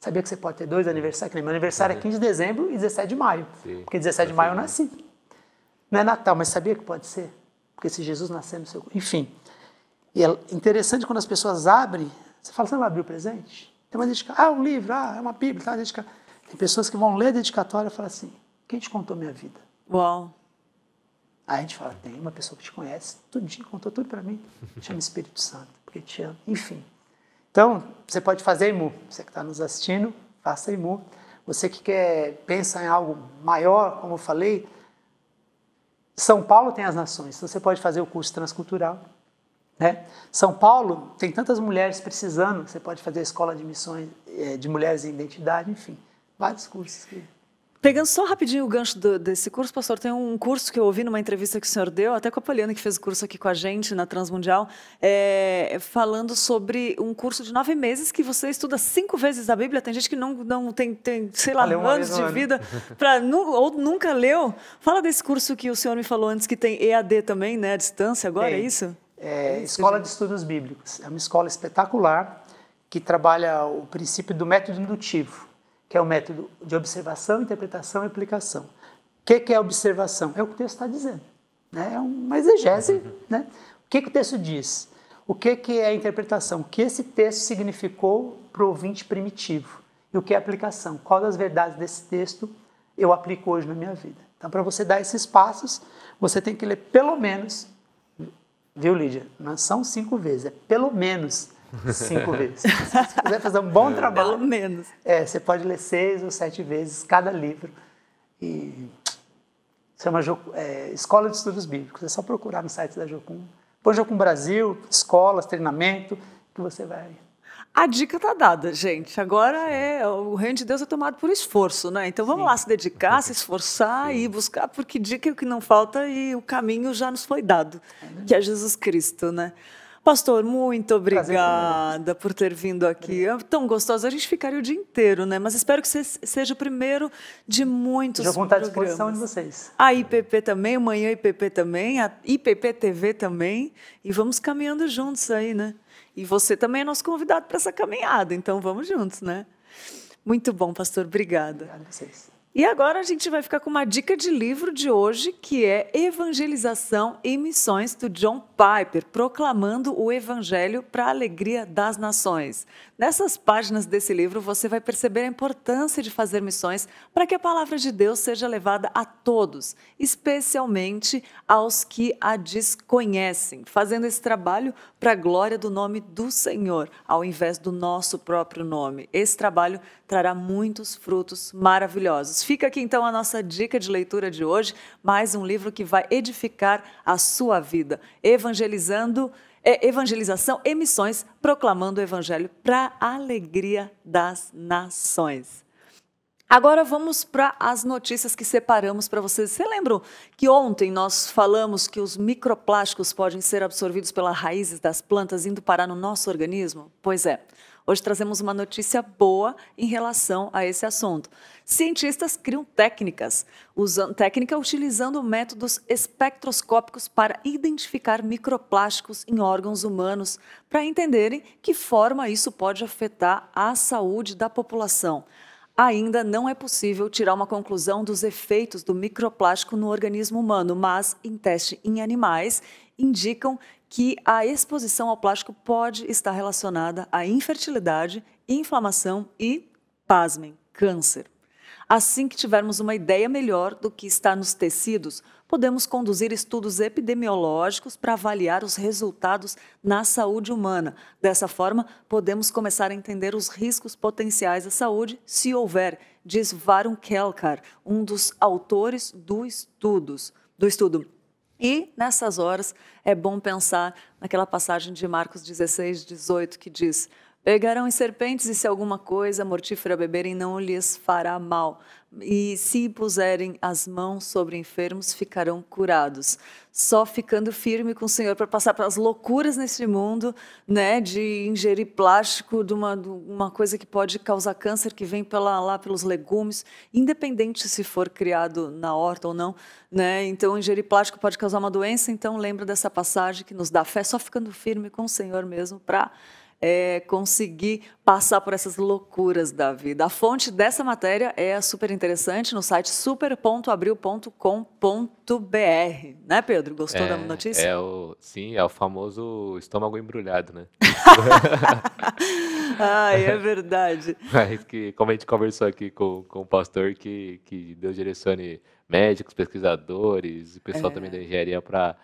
Sabia que você pode ter dois aniversários? Meu aniversário é 15 de dezembro e 17 de maio. Sim. Porque 17 de maio eu nasci. Não é Natal, mas sabia que pode ser? Porque se Jesus nascer no seu. Enfim. E é interessante quando as pessoas abrem, você fala, você não vai abrir o presente? Tem uma dedicatória. Ah, é um livro, ah, é uma Bíblia, tá, Tem pessoas que vão ler a dedicatória e falam assim: quem te contou minha vida? Uau! Aí a gente fala, tem uma pessoa que te conhece, tudinho, contou tudo para mim. Chama Espírito Santo, porque te ama. Enfim. Então, você pode fazer IMU. Você que está nos assistindo, faça IMU. Você que quer, pensa em algo maior, como eu falei, São Paulo tem as nações. Então, você pode fazer o curso transcultural. Né? São Paulo tem tantas mulheres precisando. Você pode fazer a escola de missões eh, de mulheres em identidade, enfim. Vários cursos que... Pegando só rapidinho o gancho do, desse curso, pastor, tem um curso que eu ouvi numa entrevista que o senhor deu, até com a Poliana, que fez o curso aqui com a gente na Transmundial, é, falando sobre um curso de nove meses que você estuda cinco vezes a Bíblia. Tem gente que não, não tem, tem sei lá, Valeu anos de ano. vida, pra, nu, ou nunca leu. Fala desse curso que o senhor me falou antes, que tem EAD também, né? A distância agora, é tem. é isso? É, Escola de Estudos Bíblicos. É uma escola espetacular que trabalha o princípio do método indutivo que é o método de observação, interpretação e aplicação. O que, que é observação? É o que o texto está dizendo. Né? É uma exegese. Uhum. Né? O que, que o texto diz? O que, que é a interpretação? O que esse texto significou para o ouvinte primitivo? E o que é aplicação? Qual das verdades desse texto eu aplico hoje na minha vida? Então, para você dar esses passos, você tem que ler pelo menos, viu, Lídia? Não são cinco vezes, é pelo menos cinco vezes. Se você quiser fazer um bom é. trabalho. Pelo menos. É, você pode ler seis ou sete vezes cada livro. E chama é, Escola de Estudos Bíblicos. É só procurar no site da Jocum. Põe Jocum Brasil, escolas, treinamento, que você vai a dica está dada, gente. Agora Sim. é o reino de Deus é tomado por esforço, né? Então vamos Sim. lá se dedicar, se esforçar Sim. e buscar, porque dica é o que não falta e o caminho já nos foi dado, é que é Jesus Cristo, né? Pastor, muito obrigada por ter vindo aqui. É tão gostoso, A gente ficaria o dia inteiro, né? Mas espero que você seja o primeiro de muitos Já vão estar à disposição de vocês. A IPP também, amanhã IPP também, a IPP TV também. E vamos caminhando juntos aí, né? E você também é nosso convidado para essa caminhada, então vamos juntos, né? Muito bom, pastor. Obrigada. Obrigada a vocês. E agora a gente vai ficar com uma dica de livro de hoje, que é Evangelização e Missões, do John Piper, proclamando o Evangelho para a alegria das nações. Nessas páginas desse livro, você vai perceber a importância de fazer missões para que a palavra de Deus seja levada a todos, especialmente aos que a desconhecem, fazendo esse trabalho para a glória do nome do Senhor, ao invés do nosso próprio nome. Esse trabalho trará muitos frutos maravilhosos fica aqui então a nossa dica de leitura de hoje, mais um livro que vai edificar a sua vida, evangelizando é, evangelização e missões, proclamando o evangelho para a alegria das nações. Agora vamos para as notícias que separamos para vocês. Você lembra que ontem nós falamos que os microplásticos podem ser absorvidos pelas raízes das plantas indo parar no nosso organismo? Pois é. Hoje trazemos uma notícia boa em relação a esse assunto. Cientistas criam técnicas, usando, técnica utilizando métodos espectroscópicos para identificar microplásticos em órgãos humanos, para entenderem que forma isso pode afetar a saúde da população ainda não é possível tirar uma conclusão dos efeitos do microplástico no organismo humano, mas em teste em animais indicam que a exposição ao plástico pode estar relacionada à infertilidade, inflamação e, pasmem, câncer. Assim que tivermos uma ideia melhor do que está nos tecidos, podemos conduzir estudos epidemiológicos para avaliar os resultados na saúde humana. Dessa forma, podemos começar a entender os riscos potenciais à saúde, se houver, diz Varun Kelkar, um dos autores do estudos, do estudo. E nessas horas é bom pensar naquela passagem de Marcos 16, 18 que diz: Pegarão em serpentes e se alguma coisa mortífera beberem não lhes fará mal e se puserem as mãos sobre enfermos, ficarão curados. Só ficando firme com o Senhor para passar pelas loucuras nesse mundo, né, de ingerir plástico, de uma, de uma coisa que pode causar câncer que vem pela, lá pelos legumes, independente se for criado na horta ou não, né? Então ingerir plástico pode causar uma doença, então lembra dessa passagem que nos dá fé, só ficando firme com o Senhor mesmo para é, conseguir passar por essas loucuras da vida. A fonte dessa matéria é super interessante no site super.abril.com.br, né, Pedro? Gostou é, da notícia? É o, sim, é o famoso estômago embrulhado, né? Ai, é verdade. Mas que, como a gente conversou aqui com, com o pastor, que, que Deus direcione médicos, pesquisadores e pessoal é. também da engenharia para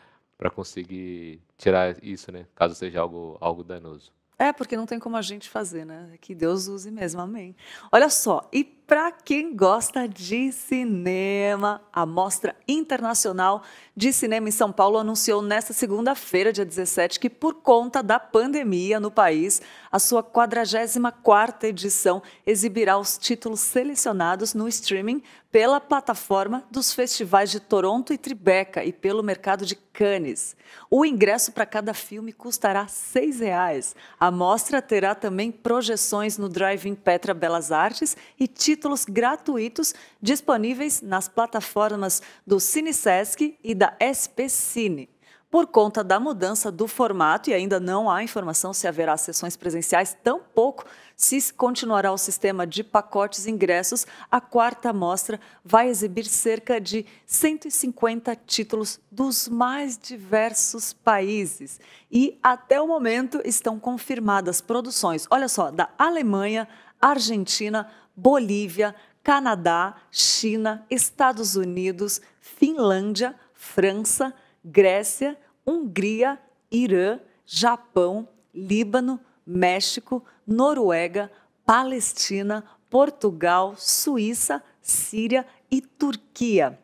conseguir tirar isso, né? Caso seja algo, algo danoso. É, porque não tem como a gente fazer, né? Que Deus use mesmo, amém. Olha só, e para quem gosta de cinema, a Mostra Internacional de Cinema em São Paulo anunciou nesta segunda-feira, dia 17, que por conta da pandemia no país, a sua 44ª edição exibirá os títulos selecionados no streaming pela plataforma dos festivais de Toronto e Tribeca e pelo mercado de Cannes. O ingresso para cada filme custará R$ 6,00. A mostra terá também projeções no Drive-In Petra Belas Artes e títulos títulos gratuitos disponíveis nas plataformas do CineSesc e da SP Cine. Por conta da mudança do formato, e ainda não há informação se haverá sessões presenciais, tampouco se continuará o sistema de pacotes e ingressos, a quarta mostra vai exibir cerca de 150 títulos dos mais diversos países. E até o momento estão confirmadas produções, olha só, da Alemanha, Argentina, Bolívia, Canadá, China, Estados Unidos, Finlândia, França, Grécia, Hungria, Irã, Japão, Líbano, México, Noruega, Palestina, Portugal, Suíça, Síria e Turquia.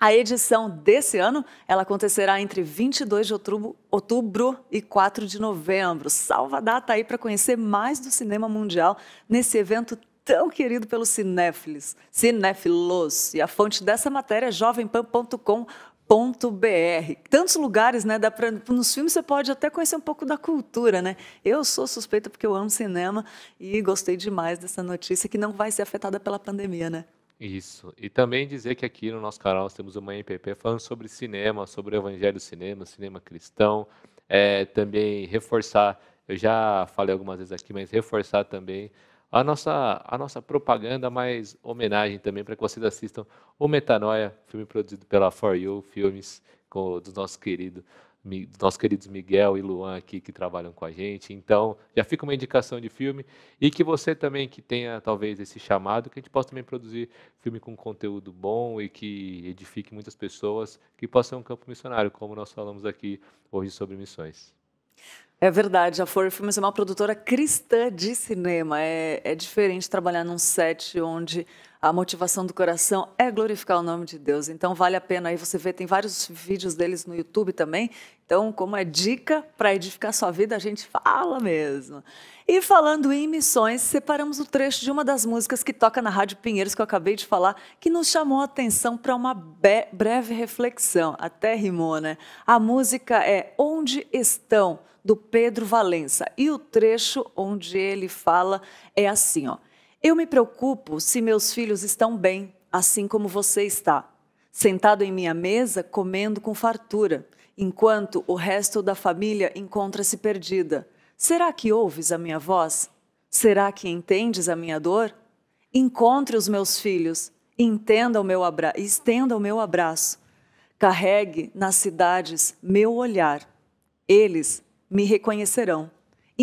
A edição desse ano ela acontecerá entre 22 de outubro, outubro e 4 de novembro. Salva a data aí para conhecer mais do cinema mundial nesse evento tão querido pelos cinéfilos, cinéfilos. E a fonte dessa matéria é jovempan.com.br. Tantos lugares, né? Dá nos filmes você pode até conhecer um pouco da cultura, né? Eu sou suspeita porque eu amo cinema e gostei demais dessa notícia que não vai ser afetada pela pandemia, né? Isso. E também dizer que aqui no nosso canal nós temos uma MPP falando sobre cinema, sobre o evangelho do cinema, cinema cristão. É, também reforçar, eu já falei algumas vezes aqui, mas reforçar também a nossa, a nossa propaganda, mais homenagem também para que vocês assistam o Metanoia, filme produzido pela For You Filmes, com, dos nossos queridos dos nossos queridos Miguel e Luan aqui que trabalham com a gente. Então, já fica uma indicação de filme e que você também que tenha talvez esse chamado, que a gente possa também produzir filme com conteúdo bom e que edifique muitas pessoas que possa ser um campo missionário, como nós falamos aqui hoje sobre missões. É verdade, a Four Filmes é uma produtora cristã de cinema. É, é diferente trabalhar num set onde a motivação do coração é glorificar o nome de Deus. Então vale a pena aí você ver, tem vários vídeos deles no YouTube também. Então, como é dica para edificar sua vida, a gente fala mesmo. E falando em missões, separamos o trecho de uma das músicas que toca na Rádio Pinheiros, que eu acabei de falar, que nos chamou a atenção para uma breve reflexão. Até rimou, né? A música é Onde Estão, do Pedro Valença. E o trecho onde ele fala é assim, ó. Eu me preocupo se meus filhos estão bem, assim como você está, sentado em minha mesa, comendo com fartura, enquanto o resto da família encontra-se perdida. Será que ouves a minha voz? Será que entendes a minha dor? Encontre os meus filhos, entenda o meu abra... estenda o meu abraço. Carregue nas cidades meu olhar. Eles me reconhecerão.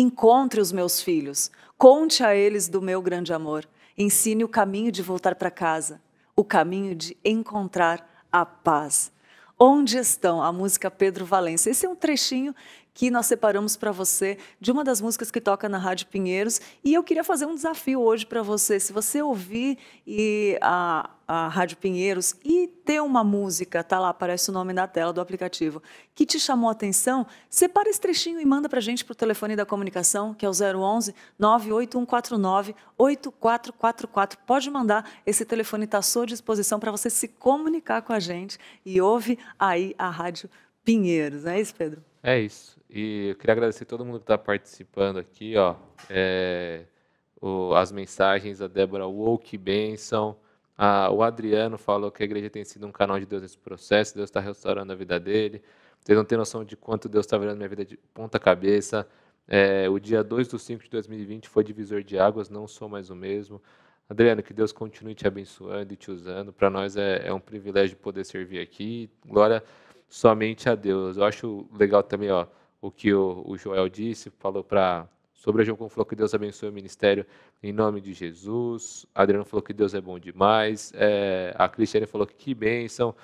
Encontre os meus filhos, conte a eles do meu grande amor, ensine o caminho de voltar para casa, o caminho de encontrar a paz. Onde estão? A música Pedro Valença. Esse é um trechinho que nós separamos para você de uma das músicas que toca na Rádio Pinheiros. E eu queria fazer um desafio hoje para você. Se você ouvir e a, a Rádio Pinheiros e ter uma música, tá lá, aparece o nome na tela do aplicativo, que te chamou a atenção, separa esse trechinho e manda para a gente para o telefone da comunicação, que é o 011 98149 8444. Pode mandar, esse telefone está à sua disposição para você se comunicar com a gente e ouve aí a Rádio Pinheiros. Não é isso, Pedro? É isso. E eu queria agradecer todo mundo que está participando aqui, ó. É, o, as mensagens, a Débora que benção. A, o Adriano falou que a igreja tem sido um canal de Deus nesse processo, Deus está restaurando a vida dele. Vocês não têm noção de quanto Deus está virando minha vida de ponta cabeça. É, o dia 2 do 5 de 2020 foi divisor de águas, não sou mais o mesmo. Adriano, que Deus continue te abençoando e te usando. Para nós é, é um privilégio poder servir aqui. Glória somente a Deus. Eu acho legal também ó, o que o, o Joel disse, falou para sobre a João falou que Deus abençoe o ministério em nome de Jesus. Adriano falou que Deus é bom demais. É, a Cristiane falou que que bênção.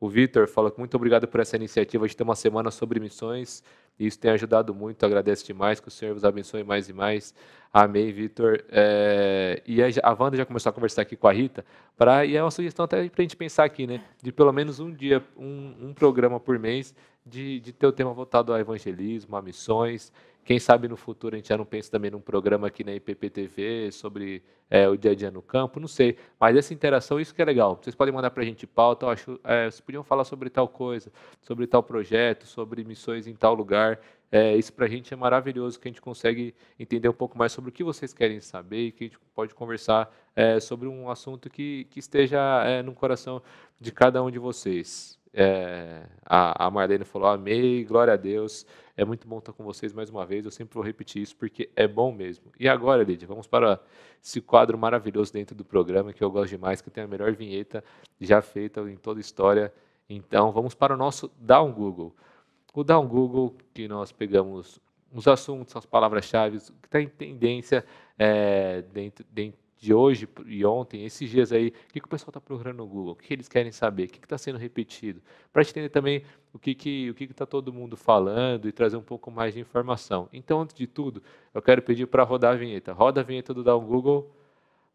O Vitor falou que muito obrigado por essa iniciativa de ter uma semana sobre missões. Isso tem ajudado muito, agradeço demais, que o Senhor vos abençoe mais e mais. Amém, Vitor. É, e a Wanda já começou a conversar aqui com a Rita, pra, e é uma sugestão até para a gente pensar aqui, né? De pelo menos um dia, um, um programa por mês, de, de ter o tema voltado ao evangelismo, a missões, quem sabe no futuro a gente já não pensa também num programa aqui na IPPTV sobre é, o dia a dia no campo, não sei. Mas essa interação, isso que é legal. Vocês podem mandar para a gente pauta, acho, é, vocês podiam falar sobre tal coisa, sobre tal projeto, sobre missões em tal lugar. É, isso para a gente é maravilhoso, que a gente consegue entender um pouco mais sobre o que vocês querem saber e que a gente pode conversar é, sobre um assunto que, que esteja é, no coração de cada um de vocês. É, a, a Marlene falou: Amei, glória a Deus. É muito bom estar com vocês mais uma vez. Eu sempre vou repetir isso porque é bom mesmo. E agora, Lídia, vamos para esse quadro maravilhoso dentro do programa que eu gosto demais, que tem a melhor vinheta já feita em toda a história. Então, vamos para o nosso Down Google. O Down Google, que nós pegamos os assuntos, as palavras-chave, que está em tendência é, dentro, dentro de hoje e ontem, esses dias aí, o que, que o pessoal está procurando no Google, o que, que eles querem saber, o que está sendo repetido, para entender também o que que o que está todo mundo falando e trazer um pouco mais de informação. Então, antes de tudo, eu quero pedir para rodar a vinheta. Roda a vinheta do Dá Google,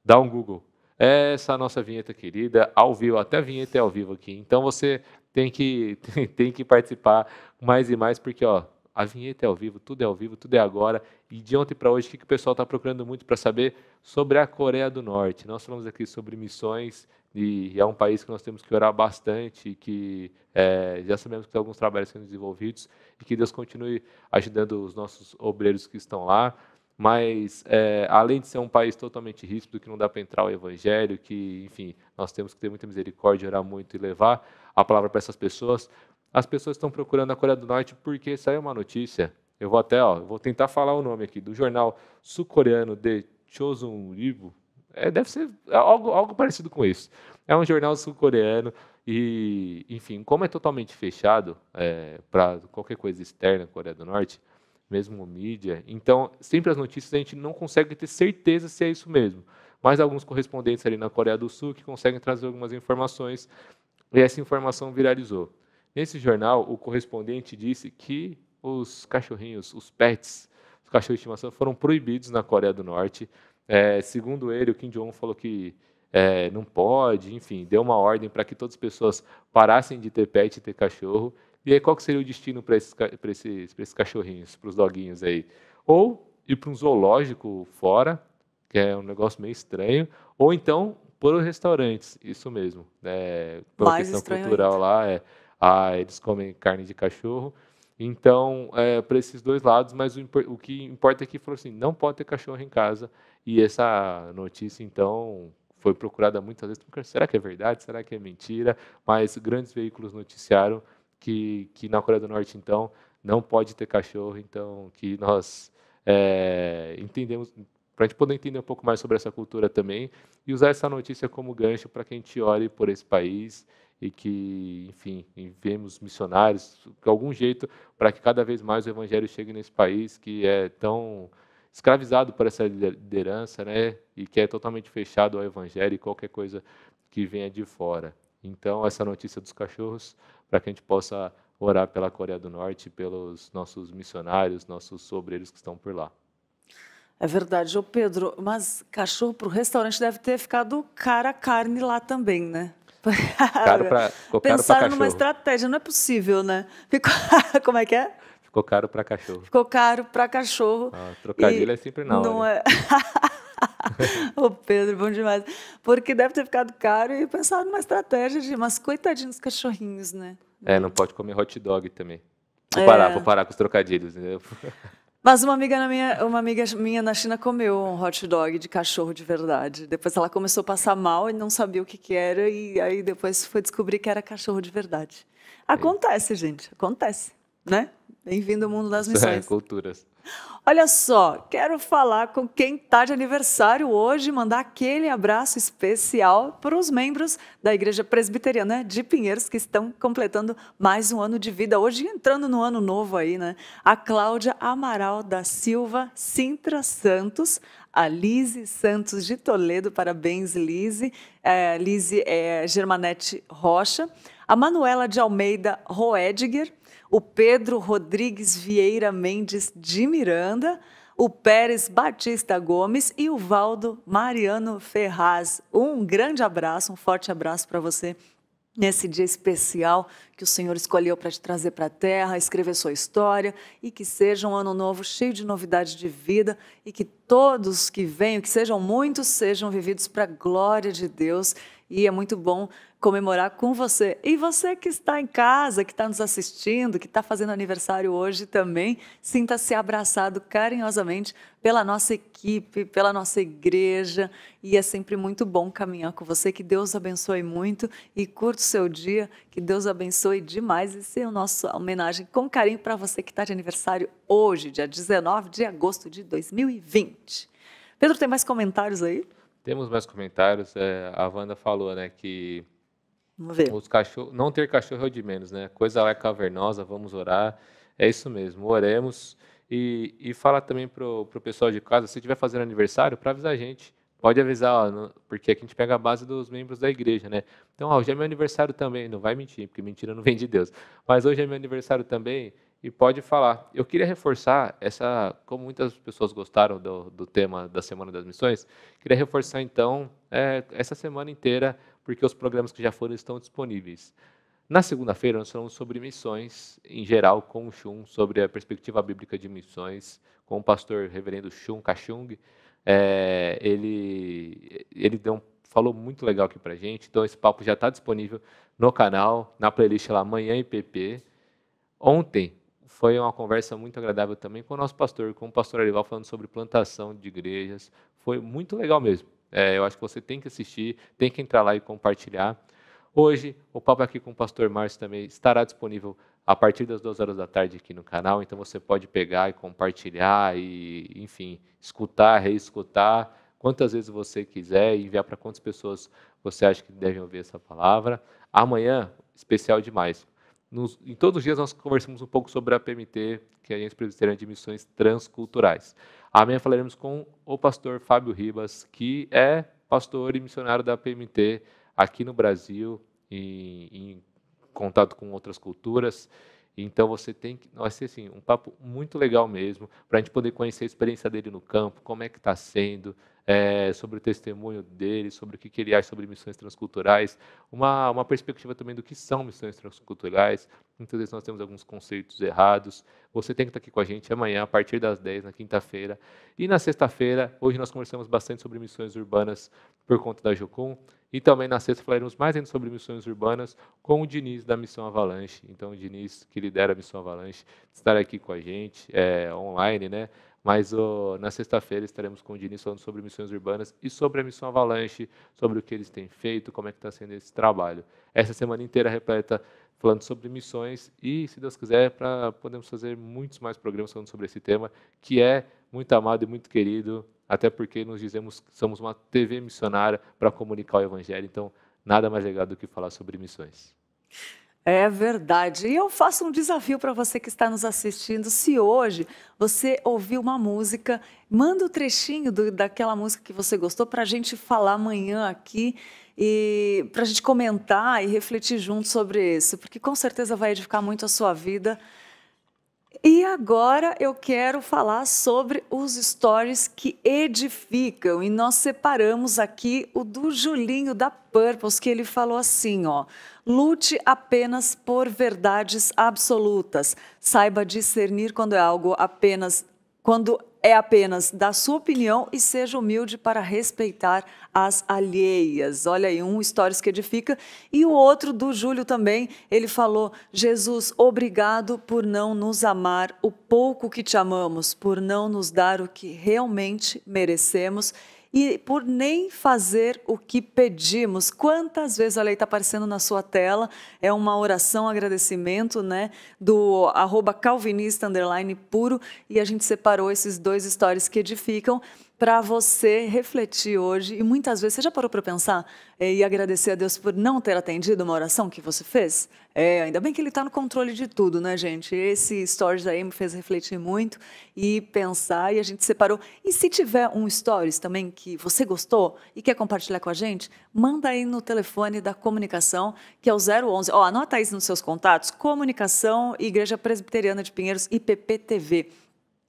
Dá um Google. Essa é a nossa vinheta querida, ao vivo, até a vinheta é ao vivo aqui. Então você tem que tem que participar mais e mais porque ó, a vinheta é ao vivo, tudo é ao vivo, tudo é agora. E de ontem para hoje, o que, que o pessoal está procurando muito para saber sobre a Coreia do Norte? Nós falamos aqui sobre missões e é um país que nós temos que orar bastante, que é, já sabemos que tem alguns trabalhos sendo desenvolvidos e que Deus continue ajudando os nossos obreiros que estão lá. Mas, é, além de ser um país totalmente ríspido, que não dá para entrar o evangelho, que, enfim, nós temos que ter muita misericórdia, orar muito e levar a palavra para essas pessoas, as pessoas estão procurando a Coreia do Norte porque saiu uma notícia. Eu vou até, ó, vou tentar falar o nome aqui do jornal sul-coreano de Chosun Ilbo. É, deve ser algo, algo parecido com isso. É um jornal sul-coreano e, enfim, como é totalmente fechado é, para qualquer coisa externa à Coreia do Norte, mesmo mídia, então sempre as notícias a gente não consegue ter certeza se é isso mesmo. Mas alguns correspondentes ali na Coreia do Sul que conseguem trazer algumas informações e essa informação viralizou. Nesse jornal, o correspondente disse que os cachorrinhos, os pets, os cachorros de estimação foram proibidos na Coreia do Norte. É, segundo ele, o Kim Jong-un falou que é, não pode, enfim, deu uma ordem para que todas as pessoas parassem de ter pet e ter cachorro. E aí, qual seria o destino para esses, esses, esses cachorrinhos, para os doguinhos aí? Ou ir para um zoológico fora, que é um negócio meio estranho, ou então por restaurantes, isso mesmo. Né? Por Mais questão cultural ainda. lá, é, ah, eles comem carne de cachorro. Então, é, para esses dois lados, mas o, o que importa é que falou assim, não pode ter cachorro em casa. E essa notícia, então, foi procurada muitas vezes. Será que é verdade? Será que é mentira? Mas grandes veículos noticiaram que, que na Coreia do Norte, então, não pode ter cachorro. Então, que nós é, entendemos, para a gente poder entender um pouco mais sobre essa cultura também e usar essa notícia como gancho para que a gente olhe por esse país e que, enfim, enviemos missionários de algum jeito para que cada vez mais o evangelho chegue nesse país que é tão escravizado por essa liderança, né, e que é totalmente fechado ao evangelho e qualquer coisa que venha de fora. Então, essa notícia dos cachorros para que a gente possa orar pela Coreia do Norte, pelos nossos missionários, nossos sobreiros que estão por lá. É verdade, ô Pedro, mas cachorro para o restaurante deve ter ficado cara a carne lá também, né? Caro para ficou Pensaram numa estratégia, não é possível, né? Ficou, como é que é? Ficou caro para cachorro. Ficou caro para cachorro. Ah, trocadilho é sempre não. Não é. Pedro, bom demais. Porque deve ter ficado caro e pensado numa estratégia de umas coitadinhos dos cachorrinhos, né? É, não pode comer hot dog também. Vou é. parar, vou parar com os trocadilhos. Mas uma amiga, na minha, uma amiga minha na China comeu um hot dog de cachorro de verdade. Depois ela começou a passar mal e não sabia o que, que era, e aí depois foi descobrir que era cachorro de verdade. Acontece, gente, acontece, né? Bem-vindo ao mundo das é missões. É, culturas. Olha só, quero falar com quem está de aniversário hoje, mandar aquele abraço especial para os membros da Igreja Presbiteriana de Pinheiros que estão completando mais um ano de vida hoje, entrando no ano novo aí, né? A Cláudia Amaral da Silva Sintra Santos, a Lise Santos de Toledo, parabéns Lise, é, Lise é, Germanete Rocha, a Manuela de Almeida Roediger, o Pedro Rodrigues Vieira Mendes de Miranda, o Pérez Batista Gomes e o Valdo Mariano Ferraz. Um grande abraço, um forte abraço para você nesse dia especial que o Senhor escolheu para te trazer para a terra, escrever sua história e que seja um ano novo cheio de novidades de vida e que todos que venham, que sejam muitos, sejam vividos para a glória de Deus. E é muito bom comemorar com você. E você que está em casa, que está nos assistindo, que está fazendo aniversário hoje também, sinta-se abraçado carinhosamente pela nossa equipe, pela nossa igreja. E é sempre muito bom caminhar com você. Que Deus abençoe muito e curta o seu dia. Que Deus abençoe demais. e é a nossa homenagem com carinho para você que está de aniversário hoje, dia 19 de agosto de 2020. Pedro, tem mais comentários aí? Temos mais comentários. É, a Wanda falou né, que Vamos ver. Os cachorro, não ter cachorro é o de menos, né? Coisa é cavernosa, vamos orar. É isso mesmo, oremos. E, e fala também pro, o pessoal de casa, se tiver fazendo aniversário, para avisar a gente. Pode avisar, ó, porque aqui a gente pega a base dos membros da igreja, né? Então, ó, hoje é meu aniversário também. Não vai mentir, porque mentira não vem de Deus. Mas hoje é meu aniversário também e pode falar. Eu queria reforçar essa, como muitas pessoas gostaram do, do tema da Semana das Missões, queria reforçar então é, essa semana inteira porque os programas que já foram estão disponíveis. Na segunda-feira, nós falamos sobre missões, em geral, com o Shun, sobre a perspectiva bíblica de missões, com o pastor reverendo Shun Kachung. É, ele ele deu um, falou muito legal aqui para gente, então esse papo já está disponível no canal, na playlist lá, Manhã IPP. Ontem foi uma conversa muito agradável também com o nosso pastor, com o pastor Arival, falando sobre plantação de igrejas. Foi muito legal mesmo. É, eu acho que você tem que assistir, tem que entrar lá e compartilhar. Hoje, o Papo aqui com o Pastor Márcio também estará disponível a partir das duas horas da tarde aqui no canal, então você pode pegar e compartilhar e, enfim, escutar, reescutar, quantas vezes você quiser e enviar para quantas pessoas você acha que devem ouvir essa palavra. Amanhã, especial demais. Nos, em todos os dias nós conversamos um pouco sobre a PMT, que é a Agência Presbiteriana de Missões Transculturais. Amanhã falaremos com o pastor Fábio Ribas, que é pastor e missionário da PMT aqui no Brasil, em, em contato com outras culturas. Então você tem que, vai ser assim, um papo muito legal mesmo, para a gente poder conhecer a experiência dele no campo, como é que está sendo, é, sobre o testemunho dele, sobre o que, que ele acha sobre missões transculturais, uma, uma perspectiva também do que são missões transculturais. Muitas vezes nós temos alguns conceitos errados. Você tem que estar aqui com a gente amanhã, a partir das 10, na quinta-feira. E na sexta-feira, hoje nós conversamos bastante sobre missões urbanas por conta da Jocum. E também na sexta falaremos mais ainda sobre missões urbanas com o Diniz da Missão Avalanche. Então, o Diniz, que lidera a Missão Avalanche, estará aqui com a gente é, online, né? Mas oh, na sexta-feira estaremos com o Diniz falando sobre missões urbanas e sobre a missão Avalanche, sobre o que eles têm feito, como é que está sendo esse trabalho. Essa semana inteira repleta falando sobre missões e, se Deus quiser, para podemos fazer muitos mais programas falando sobre esse tema, que é muito amado e muito querido, até porque nos dizemos que somos uma TV missionária para comunicar o evangelho, então nada mais legal do que falar sobre missões. É verdade. E eu faço um desafio para você que está nos assistindo. Se hoje você ouviu uma música, manda o um trechinho do, daquela música que você gostou para a gente falar amanhã aqui e para a gente comentar e refletir junto sobre isso, porque com certeza vai edificar muito a sua vida. E agora eu quero falar sobre os stories que edificam. E nós separamos aqui o do Julinho da Purpose, que ele falou assim, ó: "Lute apenas por verdades absolutas. Saiba discernir quando é algo apenas quando é apenas da sua opinião e seja humilde para respeitar as alheias. Olha aí, um Stories que edifica e o outro do Júlio também. Ele falou: Jesus, obrigado por não nos amar o pouco que te amamos, por não nos dar o que realmente merecemos e por nem fazer o que pedimos. Quantas vezes a lei está aparecendo na sua tela? É uma oração, um agradecimento, né? Do arroba calvinista, underline puro. E a gente separou esses dois stories que edificam para você refletir hoje. E muitas vezes, você já parou para pensar é, e agradecer a Deus por não ter atendido uma oração que você fez? É, ainda bem que Ele está no controle de tudo, né, gente? Esse stories aí me fez refletir muito e pensar, e a gente separou. E se tiver um stories também que você gostou e quer compartilhar com a gente, manda aí no telefone da comunicação, que é o 011. Ó, anota aí nos seus contatos, Comunicação Igreja Presbiteriana de Pinheiros, IPPTV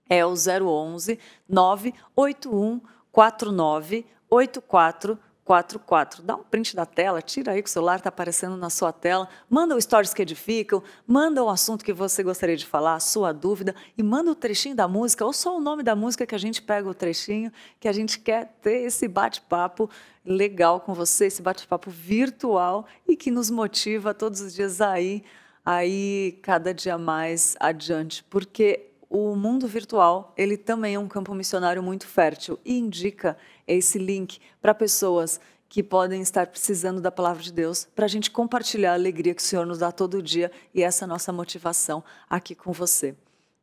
é o 011 981 49 8444. Dá um print da tela, tira aí que o celular está aparecendo na sua tela, manda o stories que edificam, manda o assunto que você gostaria de falar, a sua dúvida, e manda o trechinho da música, ou só o nome da música que a gente pega o trechinho, que a gente quer ter esse bate-papo legal com você, esse bate-papo virtual e que nos motiva todos os dias aí, aí cada dia mais adiante, porque o mundo virtual ele também é um campo missionário muito fértil e indica esse link para pessoas que podem estar precisando da palavra de Deus para a gente compartilhar a alegria que o Senhor nos dá todo dia e essa nossa motivação aqui com você.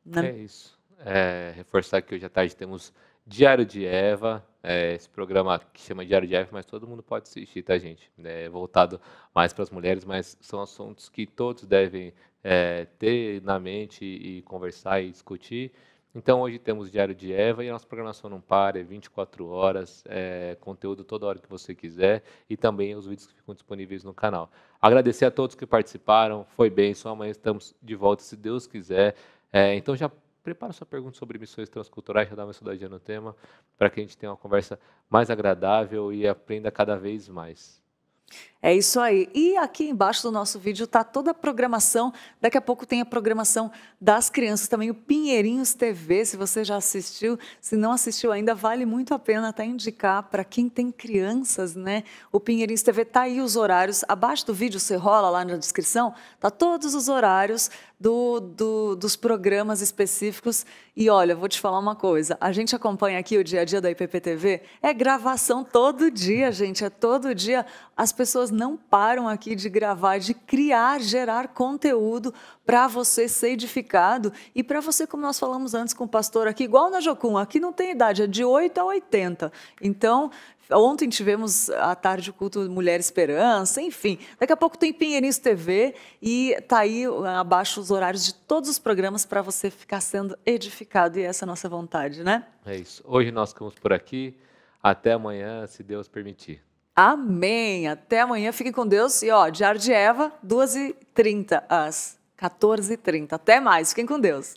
Né? É isso. É, reforçar que hoje à tarde temos Diário de Eva, é, esse programa que chama Diário de Eva, mas todo mundo pode assistir, tá, gente? É voltado mais para as mulheres, mas são assuntos que todos devem é, ter na mente e conversar e discutir. Então, hoje temos Diário de Eva e a nossa programação não para, é 24 horas, é, conteúdo toda hora que você quiser e também os vídeos que ficam disponíveis no canal. Agradecer a todos que participaram, foi bem, só amanhã estamos de volta, se Deus quiser. É, então, já prepara sua pergunta sobre missões transculturais, já dá uma estudadinha no tema, para que a gente tenha uma conversa mais agradável e aprenda cada vez mais. É isso aí. E aqui embaixo do nosso vídeo está toda a programação. Daqui a pouco tem a programação das crianças também, o Pinheirinhos TV. Se você já assistiu, se não assistiu ainda, vale muito a pena até indicar para quem tem crianças, né? O Pinheirinhos TV tá aí os horários. Abaixo do vídeo você rola lá na descrição, tá todos os horários do, do, dos programas específicos. E olha, vou te falar uma coisa: a gente acompanha aqui o dia a dia da IPPTV, é gravação todo dia, gente. É todo dia. As pessoas não param aqui de gravar, de criar, gerar conteúdo para você ser edificado e para você, como nós falamos antes com o pastor aqui, igual na Jocum, aqui não tem idade, é de 8 a 80. Então, Ontem tivemos a tarde culto Mulher Esperança, enfim. Daqui a pouco tem Pinheirinhos TV e está aí ah, abaixo os horários de todos os programas para você ficar sendo edificado e é essa é a nossa vontade, né? É isso. Hoje nós ficamos por aqui. Até amanhã, se Deus permitir. Amém. Até amanhã. Fiquem com Deus. E ó, Diário de Eva, 2h30 às 14h30. Até mais. Fiquem com Deus.